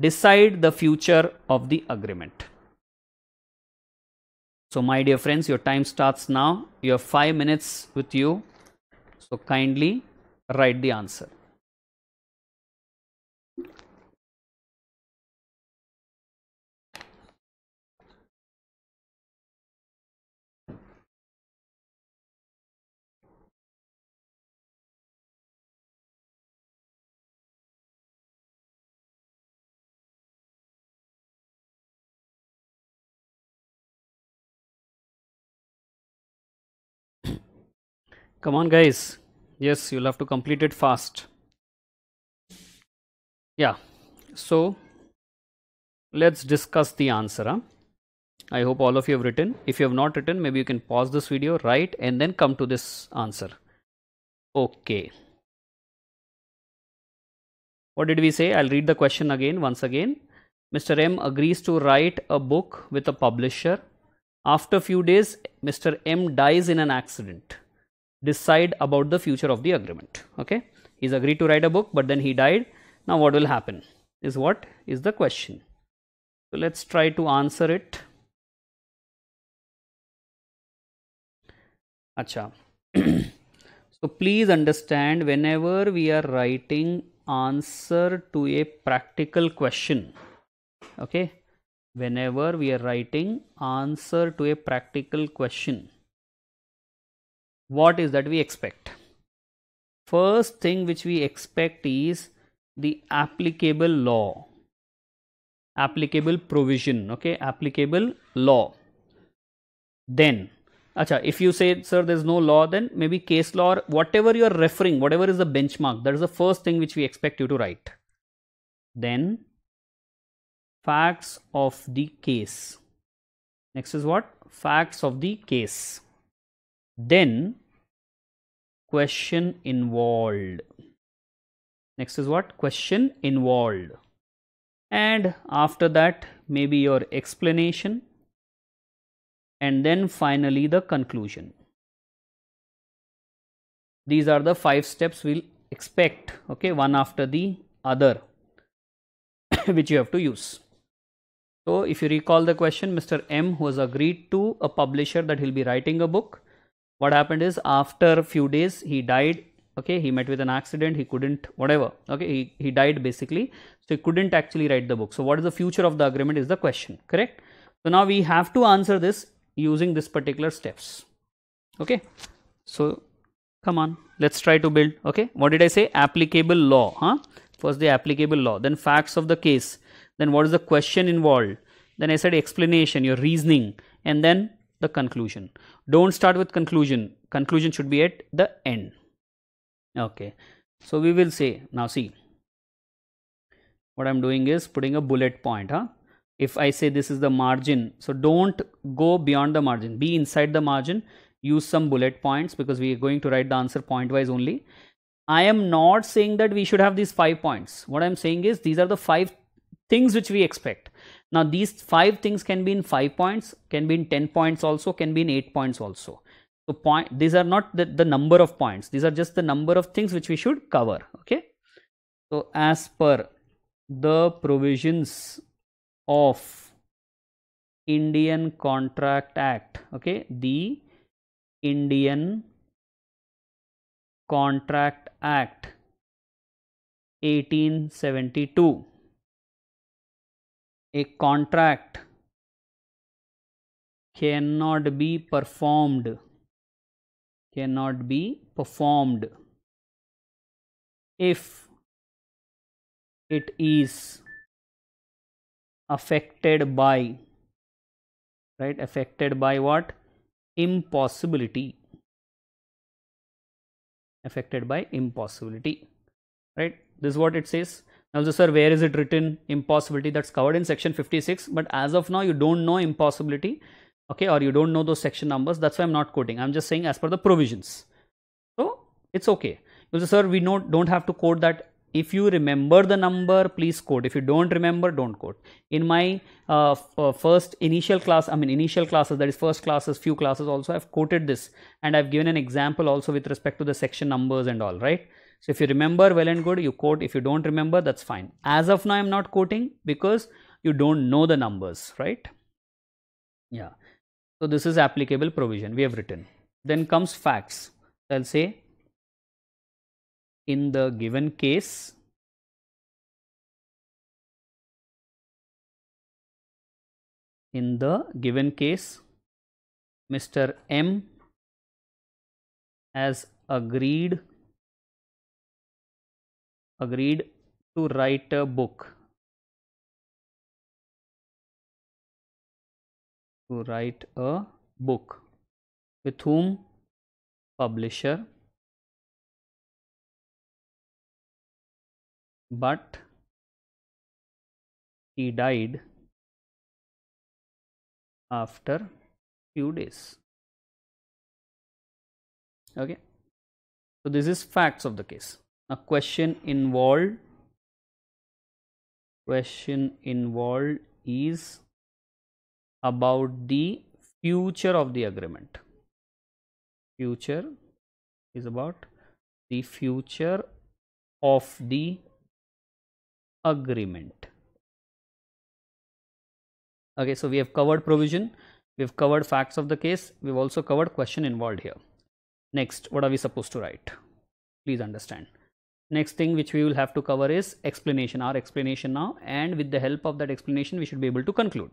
Decide the future of the agreement. So, my dear friends, your time starts now. You have 5 minutes with you. So, kindly write the answer. come on guys yes you'll have to complete it fast yeah so let's discuss the answer huh? i hope all of you have written if you have not written maybe you can pause this video write and then come to this answer okay what did we say i'll read the question again once again mr m agrees to write a book with a publisher after few days mr m dies in an accident decide about the future of the agreement okay he's agreed to write a book but then he died now what will happen is what is the question so let's try to answer it acha so please understand whenever we are writing answer to a practical question okay whenever we are writing answer to a practical question what is that we expect first thing which we expect is the applicable law applicable provision okay applicable law then acha if you say sir there is no law then maybe case law or whatever you are referring whatever is the benchmark that is the first thing which we expect you to write then facts of the case next is what facts of the case then question involved next is what question involved and after that maybe your explanation and then finally the conclusion these are the five steps we'll expect okay one after the other which you have to use so if you recall the question mr m who has agreed to a publisher that he'll be writing a book what happened is after few days he died okay he met with an accident he couldn't whatever okay he, he died basically so he couldn't actually write the book so what is the future of the agreement is the question correct so now we have to answer this using this particular steps okay so come on let's try to build okay what did i say applicable law huh first the applicable law then facts of the case then what is the question involved then i said explanation your reasoning and then the conclusion don't start with conclusion conclusion should be at the end okay so we will say now see what i'm doing is putting a bullet point huh if i say this is the margin so don't go beyond the margin be inside the margin use some bullet points because we are going to write the answer point wise only i am not saying that we should have these five points what i'm saying is these are the five things which we expect now these five things can be in five points, can be in 10 points also, can be in eight points also. So point, these are not the, the number of points, these are just the number of things which we should cover, okay. So as per the provisions of Indian Contract Act, okay, the Indian Contract Act 1872 a contract cannot be performed cannot be performed if it is affected by right affected by what impossibility affected by impossibility right this is what it says also sir where is it written impossibility that's covered in section 56 but as of now you don't know impossibility okay or you don't know those section numbers that's why i'm not quoting i'm just saying as per the provisions so it's okay also sir we know don't have to quote that if you remember the number please quote if you don't remember don't quote in my uh, uh, first initial class i mean initial classes that is first classes few classes also i've quoted this and i've given an example also with respect to the section numbers and all right so if you remember well and good, you quote. If you don't remember, that's fine. As of now, I'm not quoting because you don't know the numbers, right? Yeah. So this is applicable provision we have written. Then comes facts. I'll say in the given case, in the given case, Mr. M has agreed agreed to write a book to write a book with whom publisher but he died after few days okay so this is facts of the case a question involved question involved is about the future of the agreement future is about the future of the agreement okay so we have covered provision we have covered facts of the case we've also covered question involved here next what are we supposed to write please understand next thing which we will have to cover is explanation our explanation now and with the help of that explanation we should be able to conclude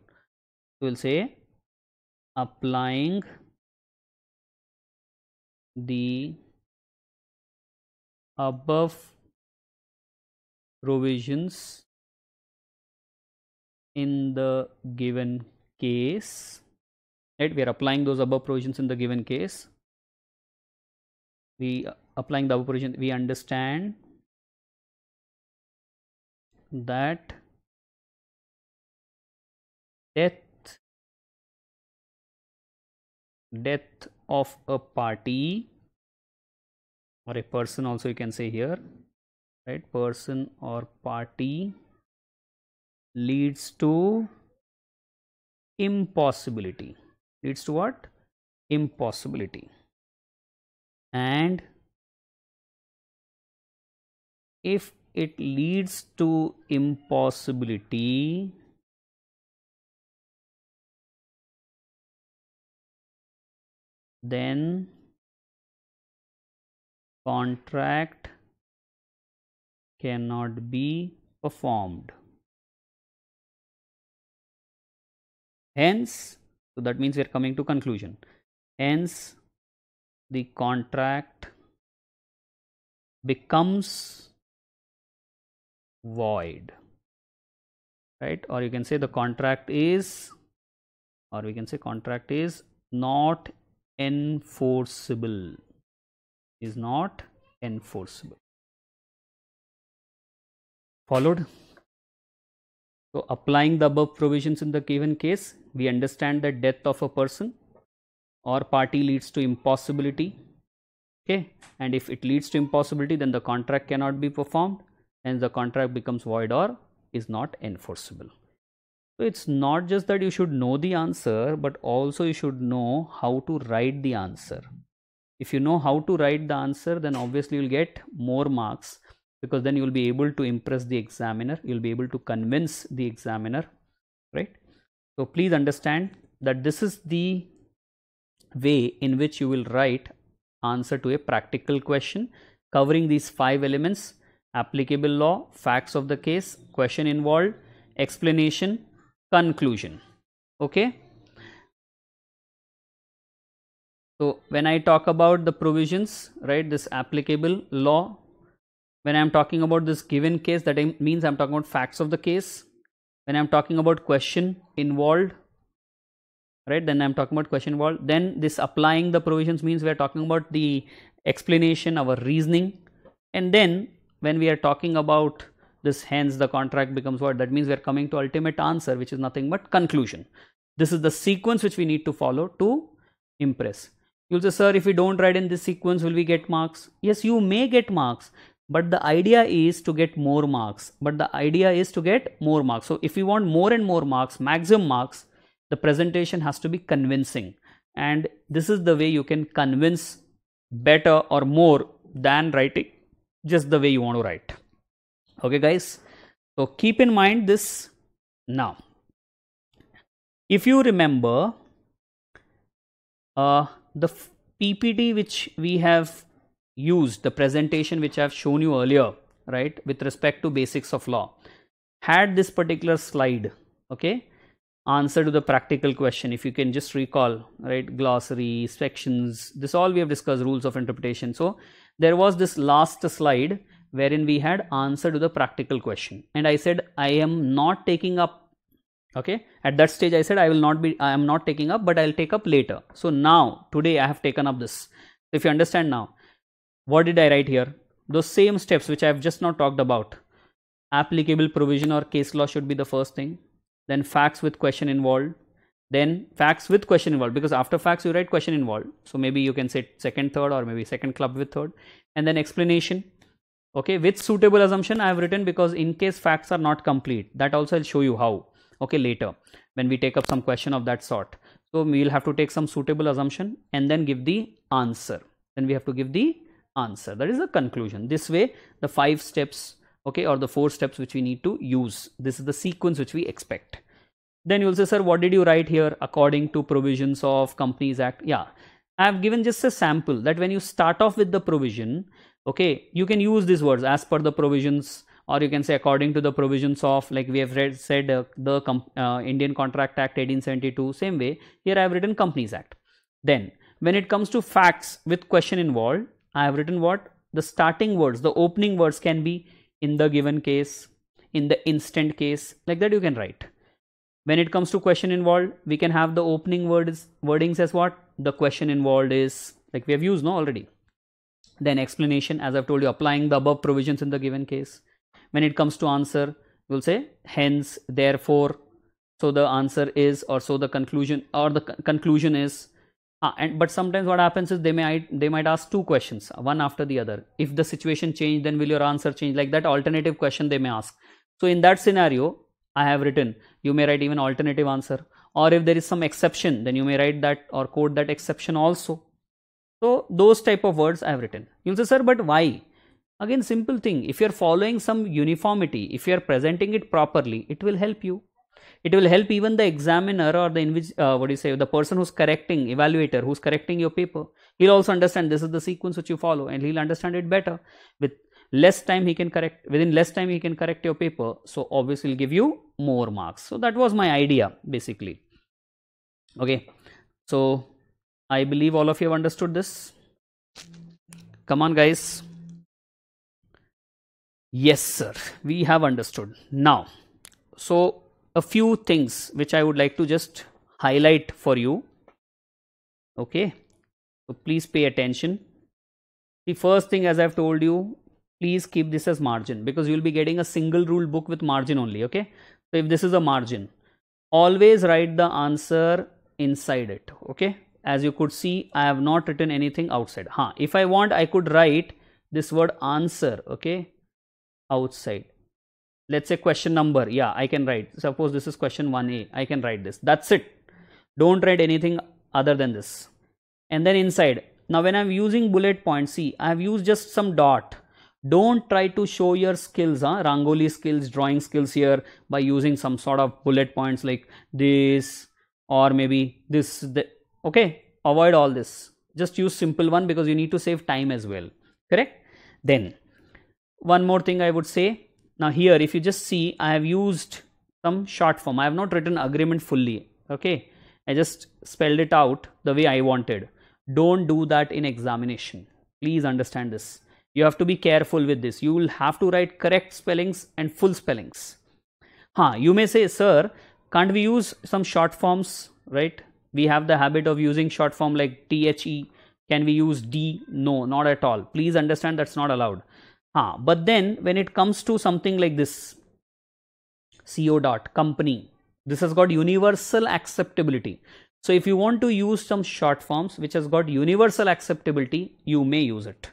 we will say applying the above provisions in the given case right we are applying those above provisions in the given case we uh, applying the above provision we understand that death death of a party or a person also you can say here right person or party leads to impossibility leads to what impossibility and if it leads to impossibility then contract cannot be performed hence so that means we are coming to conclusion hence the contract becomes void right or you can say the contract is or we can say contract is not enforceable is not enforceable followed so applying the above provisions in the given case we understand that death of a person or party leads to impossibility okay and if it leads to impossibility then the contract cannot be performed hence the contract becomes void or is not enforceable. So, it is not just that you should know the answer, but also you should know how to write the answer. If you know how to write the answer, then obviously you will get more marks because then you will be able to impress the examiner, you will be able to convince the examiner, right. So, please understand that this is the way in which you will write answer to a practical question covering these five elements applicable law, facts of the case, question involved, explanation, conclusion. Okay. So, when I talk about the provisions, right, this applicable law, when I am talking about this given case, that means I am talking about facts of the case. When I am talking about question involved, right, then I am talking about question involved. Then this applying the provisions means we are talking about the explanation, our reasoning, and then when we are talking about this hence the contract becomes what that means we are coming to ultimate answer which is nothing but conclusion this is the sequence which we need to follow to impress you'll say sir if we don't write in this sequence will we get marks yes you may get marks but the idea is to get more marks but the idea is to get more marks so if you want more and more marks maximum marks the presentation has to be convincing and this is the way you can convince better or more than writing just the way you want to write okay guys so keep in mind this now if you remember uh, the ppt which we have used the presentation which i have shown you earlier right with respect to basics of law had this particular slide okay answer to the practical question if you can just recall right glossary sections this all we have discussed rules of interpretation so there was this last slide wherein we had answered to the practical question and i said i am not taking up okay at that stage i said i will not be i am not taking up but i'll take up later so now today i have taken up this if you understand now what did i write here those same steps which i have just now talked about applicable provision or case law should be the first thing then facts with question involved then facts with question involved because after facts you write question involved. So maybe you can say second, third or maybe second club with third and then explanation. Okay, with suitable assumption I have written because in case facts are not complete that also I'll show you how okay later when we take up some question of that sort. So we will have to take some suitable assumption and then give the answer. Then we have to give the answer. That is the conclusion. This way the five steps okay or the four steps which we need to use. This is the sequence which we expect then you'll say sir what did you write here according to provisions of companies act yeah i have given just a sample that when you start off with the provision okay you can use these words as per the provisions or you can say according to the provisions of like we have read said uh, the uh, indian contract act 1872 same way here i have written companies act then when it comes to facts with question involved i have written what the starting words the opening words can be in the given case in the instant case like that you can write when it comes to question involved we can have the opening words wordings as what the question involved is like we have used no already then explanation as i've told you applying the above provisions in the given case when it comes to answer we'll say hence therefore so the answer is or so the conclusion or the conclusion is ah, and but sometimes what happens is they may they might ask two questions one after the other if the situation change then will your answer change like that alternative question they may ask so in that scenario I have written. You may write even alternative answer or if there is some exception then you may write that or quote that exception also. So those type of words I have written. You'll say sir but why? Again simple thing if you are following some uniformity if you are presenting it properly it will help you. It will help even the examiner or the uh, what do you say the person who's correcting evaluator who's correcting your paper. He'll also understand this is the sequence which you follow and he'll understand it better. With less time he can correct within less time he can correct your paper so obviously will give you more marks so that was my idea basically okay so i believe all of you have understood this come on guys yes sir we have understood now so a few things which i would like to just highlight for you okay so please pay attention the first thing as i've told you please keep this as margin because you will be getting a single rule book with margin only okay so if this is a margin always write the answer inside it okay as you could see i have not written anything outside huh if i want i could write this word answer okay outside let's say question number yeah i can write suppose this is question 1a i can write this that's it don't write anything other than this and then inside now when i'm using bullet point see i have used just some dot don't try to show your skills huh? rangoli skills drawing skills here by using some sort of bullet points like this or maybe this the, okay avoid all this just use simple one because you need to save time as well correct then one more thing i would say now here if you just see i have used some short form i have not written agreement fully okay i just spelled it out the way i wanted don't do that in examination please understand this you have to be careful with this you will have to write correct spellings and full spellings huh you may say sir can't we use some short forms right we have the habit of using short form like the can we use d no not at all please understand that's not allowed huh but then when it comes to something like this co dot company this has got universal acceptability so if you want to use some short forms which has got universal acceptability you may use it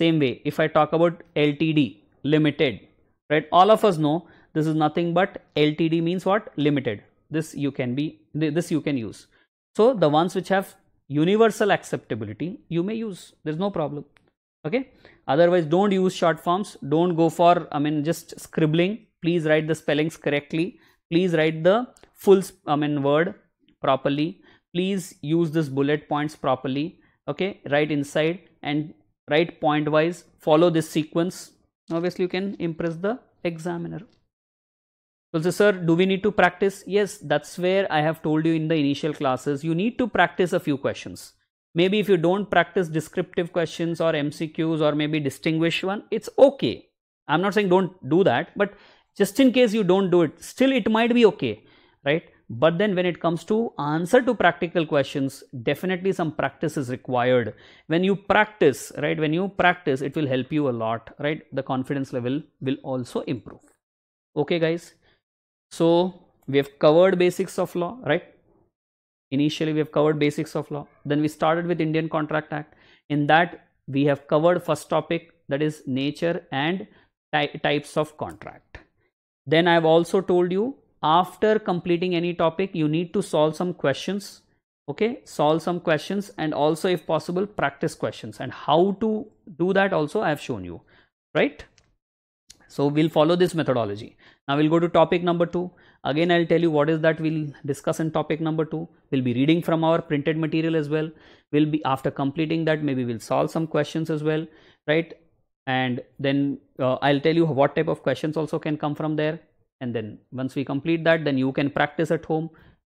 same way, if I talk about LTD, limited, right? All of us know this is nothing but LTD means what? Limited. This you can be, this you can use. So, the ones which have universal acceptability, you may use, there is no problem, okay? Otherwise, don't use short forms, don't go for, I mean, just scribbling, please write the spellings correctly, please write the full, I mean, word properly, please use this bullet points properly, okay? Right inside and right point wise follow this sequence obviously you can impress the examiner So, say sir do we need to practice yes that's where i have told you in the initial classes you need to practice a few questions maybe if you don't practice descriptive questions or mcqs or maybe distinguish one it's okay i'm not saying don't do that but just in case you don't do it still it might be okay right but then when it comes to answer to practical questions, definitely some practice is required. When you practice, right, when you practice, it will help you a lot, right? The confidence level will also improve. Okay, guys. So we have covered basics of law, right? Initially, we have covered basics of law. Then we started with Indian Contract Act. In that, we have covered first topic that is nature and ty types of contract. Then I have also told you after completing any topic you need to solve some questions okay solve some questions and also if possible practice questions and how to do that also i have shown you right so we'll follow this methodology now we'll go to topic number 2 again i'll tell you what is that we'll discuss in topic number 2 we'll be reading from our printed material as well we'll be after completing that maybe we'll solve some questions as well right and then uh, i'll tell you what type of questions also can come from there and then once we complete that then you can practice at home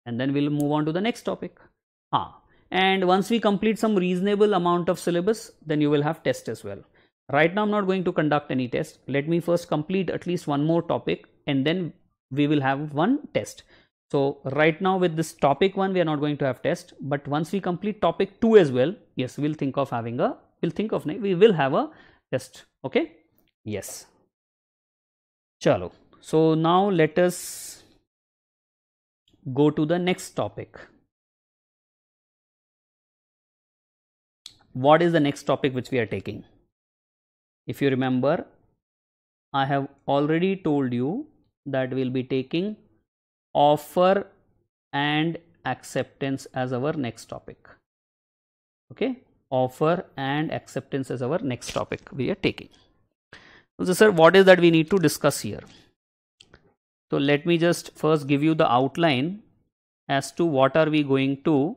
and then we'll move on to the next topic ah and once we complete some reasonable amount of syllabus then you will have test as well right now i'm not going to conduct any test let me first complete at least one more topic and then we will have one test so right now with this topic one we are not going to have test but once we complete topic two as well yes we'll think of having a we'll think of we will have a test okay yes chalo so now let us go to the next topic what is the next topic which we are taking if you remember i have already told you that we'll be taking offer and acceptance as our next topic okay offer and acceptance as our next topic we are taking so sir what is that we need to discuss here so, let me just first give you the outline as to what are we going to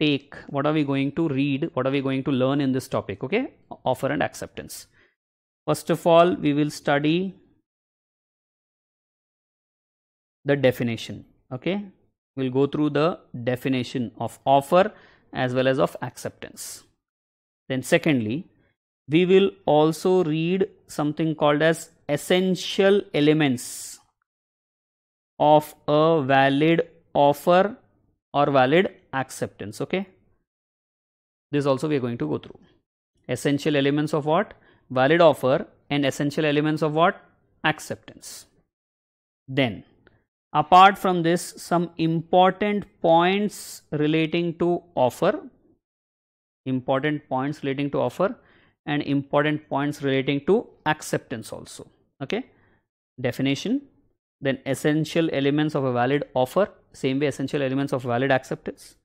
take, what are we going to read, what are we going to learn in this topic, okay, offer and acceptance. First of all, we will study the definition, okay. We will go through the definition of offer as well as of acceptance. Then secondly, we will also read something called as essential elements of a valid offer or valid acceptance okay this also we are going to go through essential elements of what valid offer and essential elements of what acceptance then apart from this some important points relating to offer important points relating to offer and important points relating to acceptance also okay definition then essential elements of a valid offer same way essential elements of valid acceptance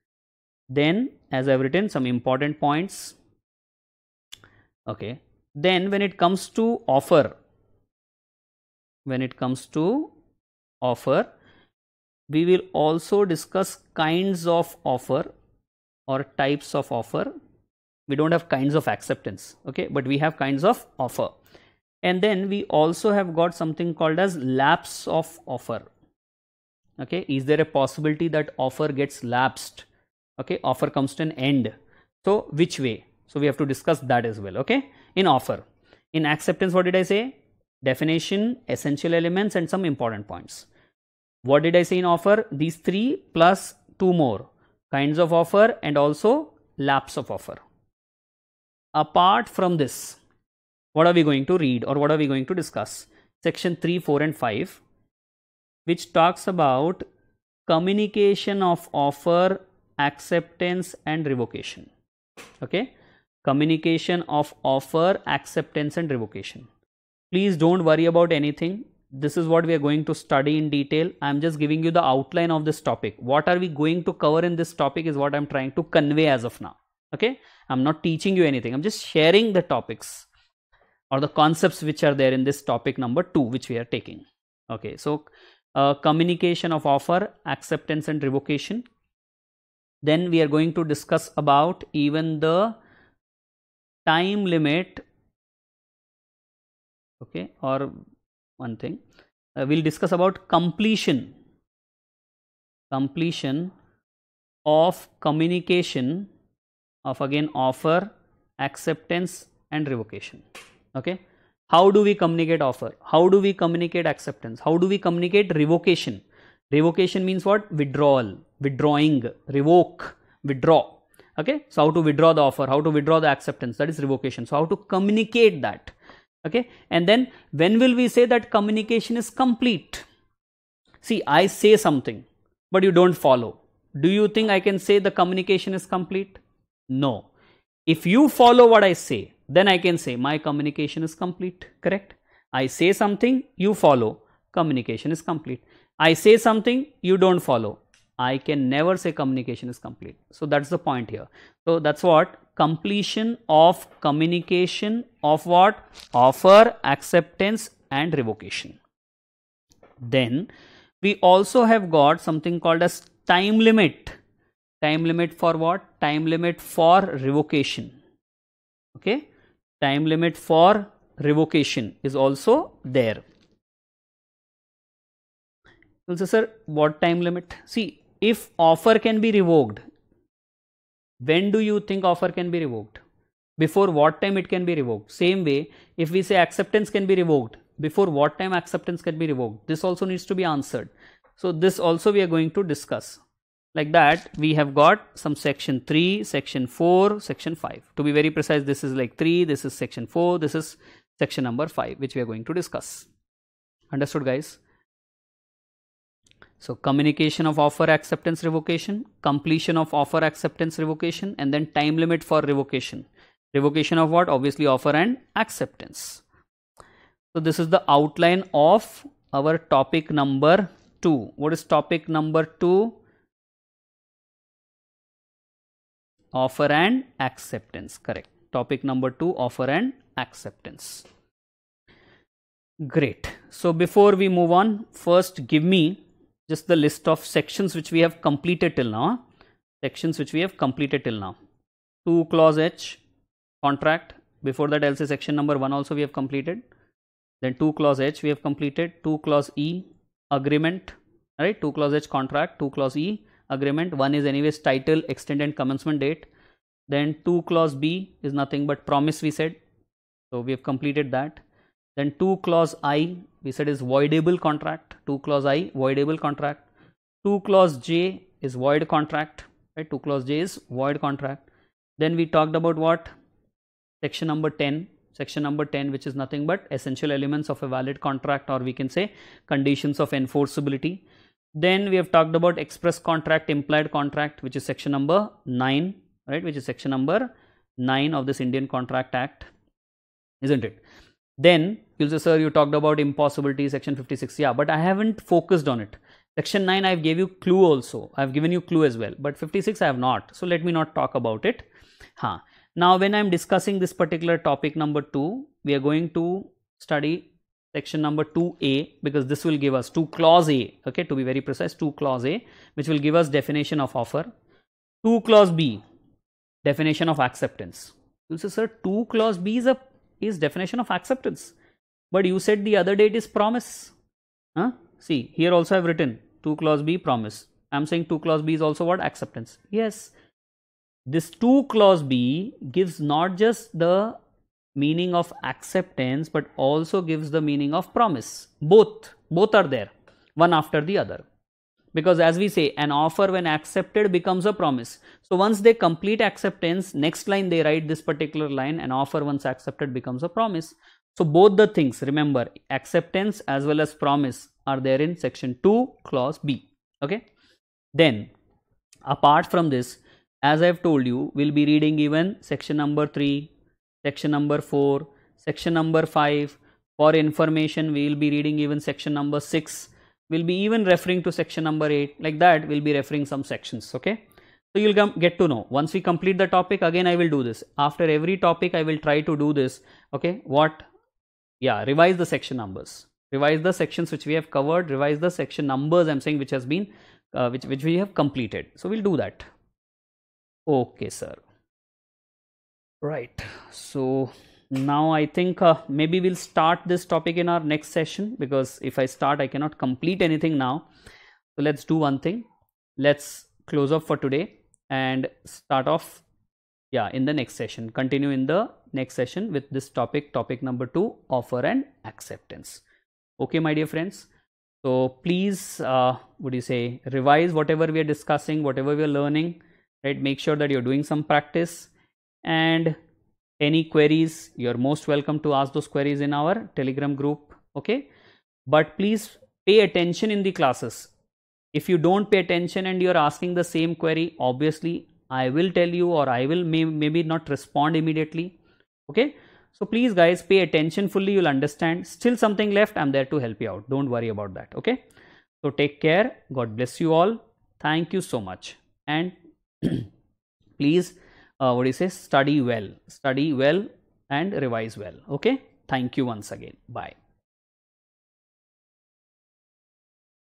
then as i've written some important points okay then when it comes to offer when it comes to offer we will also discuss kinds of offer or types of offer we don't have kinds of acceptance okay but we have kinds of offer and then we also have got something called as lapse of offer okay is there a possibility that offer gets lapsed okay offer comes to an end so which way so we have to discuss that as well okay in offer in acceptance what did i say definition essential elements and some important points what did i say in offer these three plus two more kinds of offer and also lapse of offer apart from this what are we going to read or what are we going to discuss? Section 3, 4 and 5 which talks about communication of offer, acceptance and revocation. Okay, communication of offer, acceptance and revocation. Please don't worry about anything. This is what we are going to study in detail. I am just giving you the outline of this topic. What are we going to cover in this topic is what I am trying to convey as of now. Okay, I am not teaching you anything. I am just sharing the topics or the concepts which are there in this topic number 2 which we are taking okay so uh, communication of offer acceptance and revocation then we are going to discuss about even the time limit okay or one thing uh, we'll discuss about completion completion of communication of again offer acceptance and revocation okay how do we communicate offer how do we communicate acceptance how do we communicate revocation revocation means what withdrawal withdrawing revoke withdraw okay so how to withdraw the offer how to withdraw the acceptance that is revocation so how to communicate that okay and then when will we say that communication is complete see i say something but you don't follow do you think i can say the communication is complete no if you follow what i say then I can say my communication is complete, correct? I say something, you follow, communication is complete. I say something, you do not follow, I can never say communication is complete. So, that is the point here. So, that is what completion of communication of what? Offer, acceptance and revocation. Then we also have got something called as time limit. Time limit for what? Time limit for revocation. Okay time limit for revocation is also there. So, sir, what time limit? See, if offer can be revoked, when do you think offer can be revoked? Before what time it can be revoked? Same way, if we say acceptance can be revoked, before what time acceptance can be revoked? This also needs to be answered. So, this also we are going to discuss like that we have got some section 3 section 4 section 5 to be very precise this is like 3 this is section 4 this is section number 5 which we are going to discuss understood guys so communication of offer acceptance revocation completion of offer acceptance revocation and then time limit for revocation revocation of what obviously offer and acceptance so this is the outline of our topic number 2 what is topic number 2 offer and acceptance correct topic number 2 offer and acceptance great so before we move on first give me just the list of sections which we have completed till now sections which we have completed till now 2 clause h contract before that LC section number 1 also we have completed then 2 clause h we have completed 2 clause e agreement right 2 clause h contract 2 clause e agreement one is anyways title extent and commencement date then 2 clause b is nothing but promise we said so we have completed that then 2 clause i we said is voidable contract 2 clause i voidable contract 2 clause j is void contract right 2 clause j is void contract then we talked about what section number 10 section number 10 which is nothing but essential elements of a valid contract or we can say conditions of enforceability then we have talked about express contract, implied contract, which is section number 9, right, which is section number 9 of this Indian Contract Act, isn't it? Then you'll say, sir, you talked about impossibility, section 56, yeah, but I haven't focused on it. Section 9, I've gave you clue also, I've given you clue as well, but 56 I have not. So let me not talk about it. Huh. Now, when I'm discussing this particular topic number 2, we are going to study section number 2a because this will give us two clause a okay to be very precise two clause a which will give us definition of offer Two clause b definition of acceptance you say sir two clause b is a is definition of acceptance but you said the other date is promise huh? see here also i have written two clause b promise i am saying two clause b is also what acceptance yes this two clause b gives not just the meaning of acceptance but also gives the meaning of promise both both are there one after the other because as we say an offer when accepted becomes a promise so once they complete acceptance next line they write this particular line an offer once accepted becomes a promise so both the things remember acceptance as well as promise are there in section 2 clause b okay then apart from this as i have told you we'll be reading even section number 3 section number 4 section number 5 for information we will be reading even section number 6 we'll be even referring to section number 8 like that we'll be referring some sections okay so you'll get to know once we complete the topic again i will do this after every topic i will try to do this okay what yeah revise the section numbers revise the sections which we have covered revise the section numbers i'm saying which has been uh, which which we have completed so we'll do that okay sir right so now i think uh, maybe we'll start this topic in our next session because if i start i cannot complete anything now so let's do one thing let's close up for today and start off yeah in the next session continue in the next session with this topic topic number 2 offer and acceptance okay my dear friends so please uh, would you say revise whatever we are discussing whatever we are learning right make sure that you're doing some practice and any queries you're most welcome to ask those queries in our telegram group okay but please pay attention in the classes if you don't pay attention and you're asking the same query obviously i will tell you or i will may, maybe not respond immediately okay so please guys pay attention fully you'll understand still something left i'm there to help you out don't worry about that okay so take care god bless you all thank you so much and please uh, what do you say study well study well and revise well okay thank you once again bye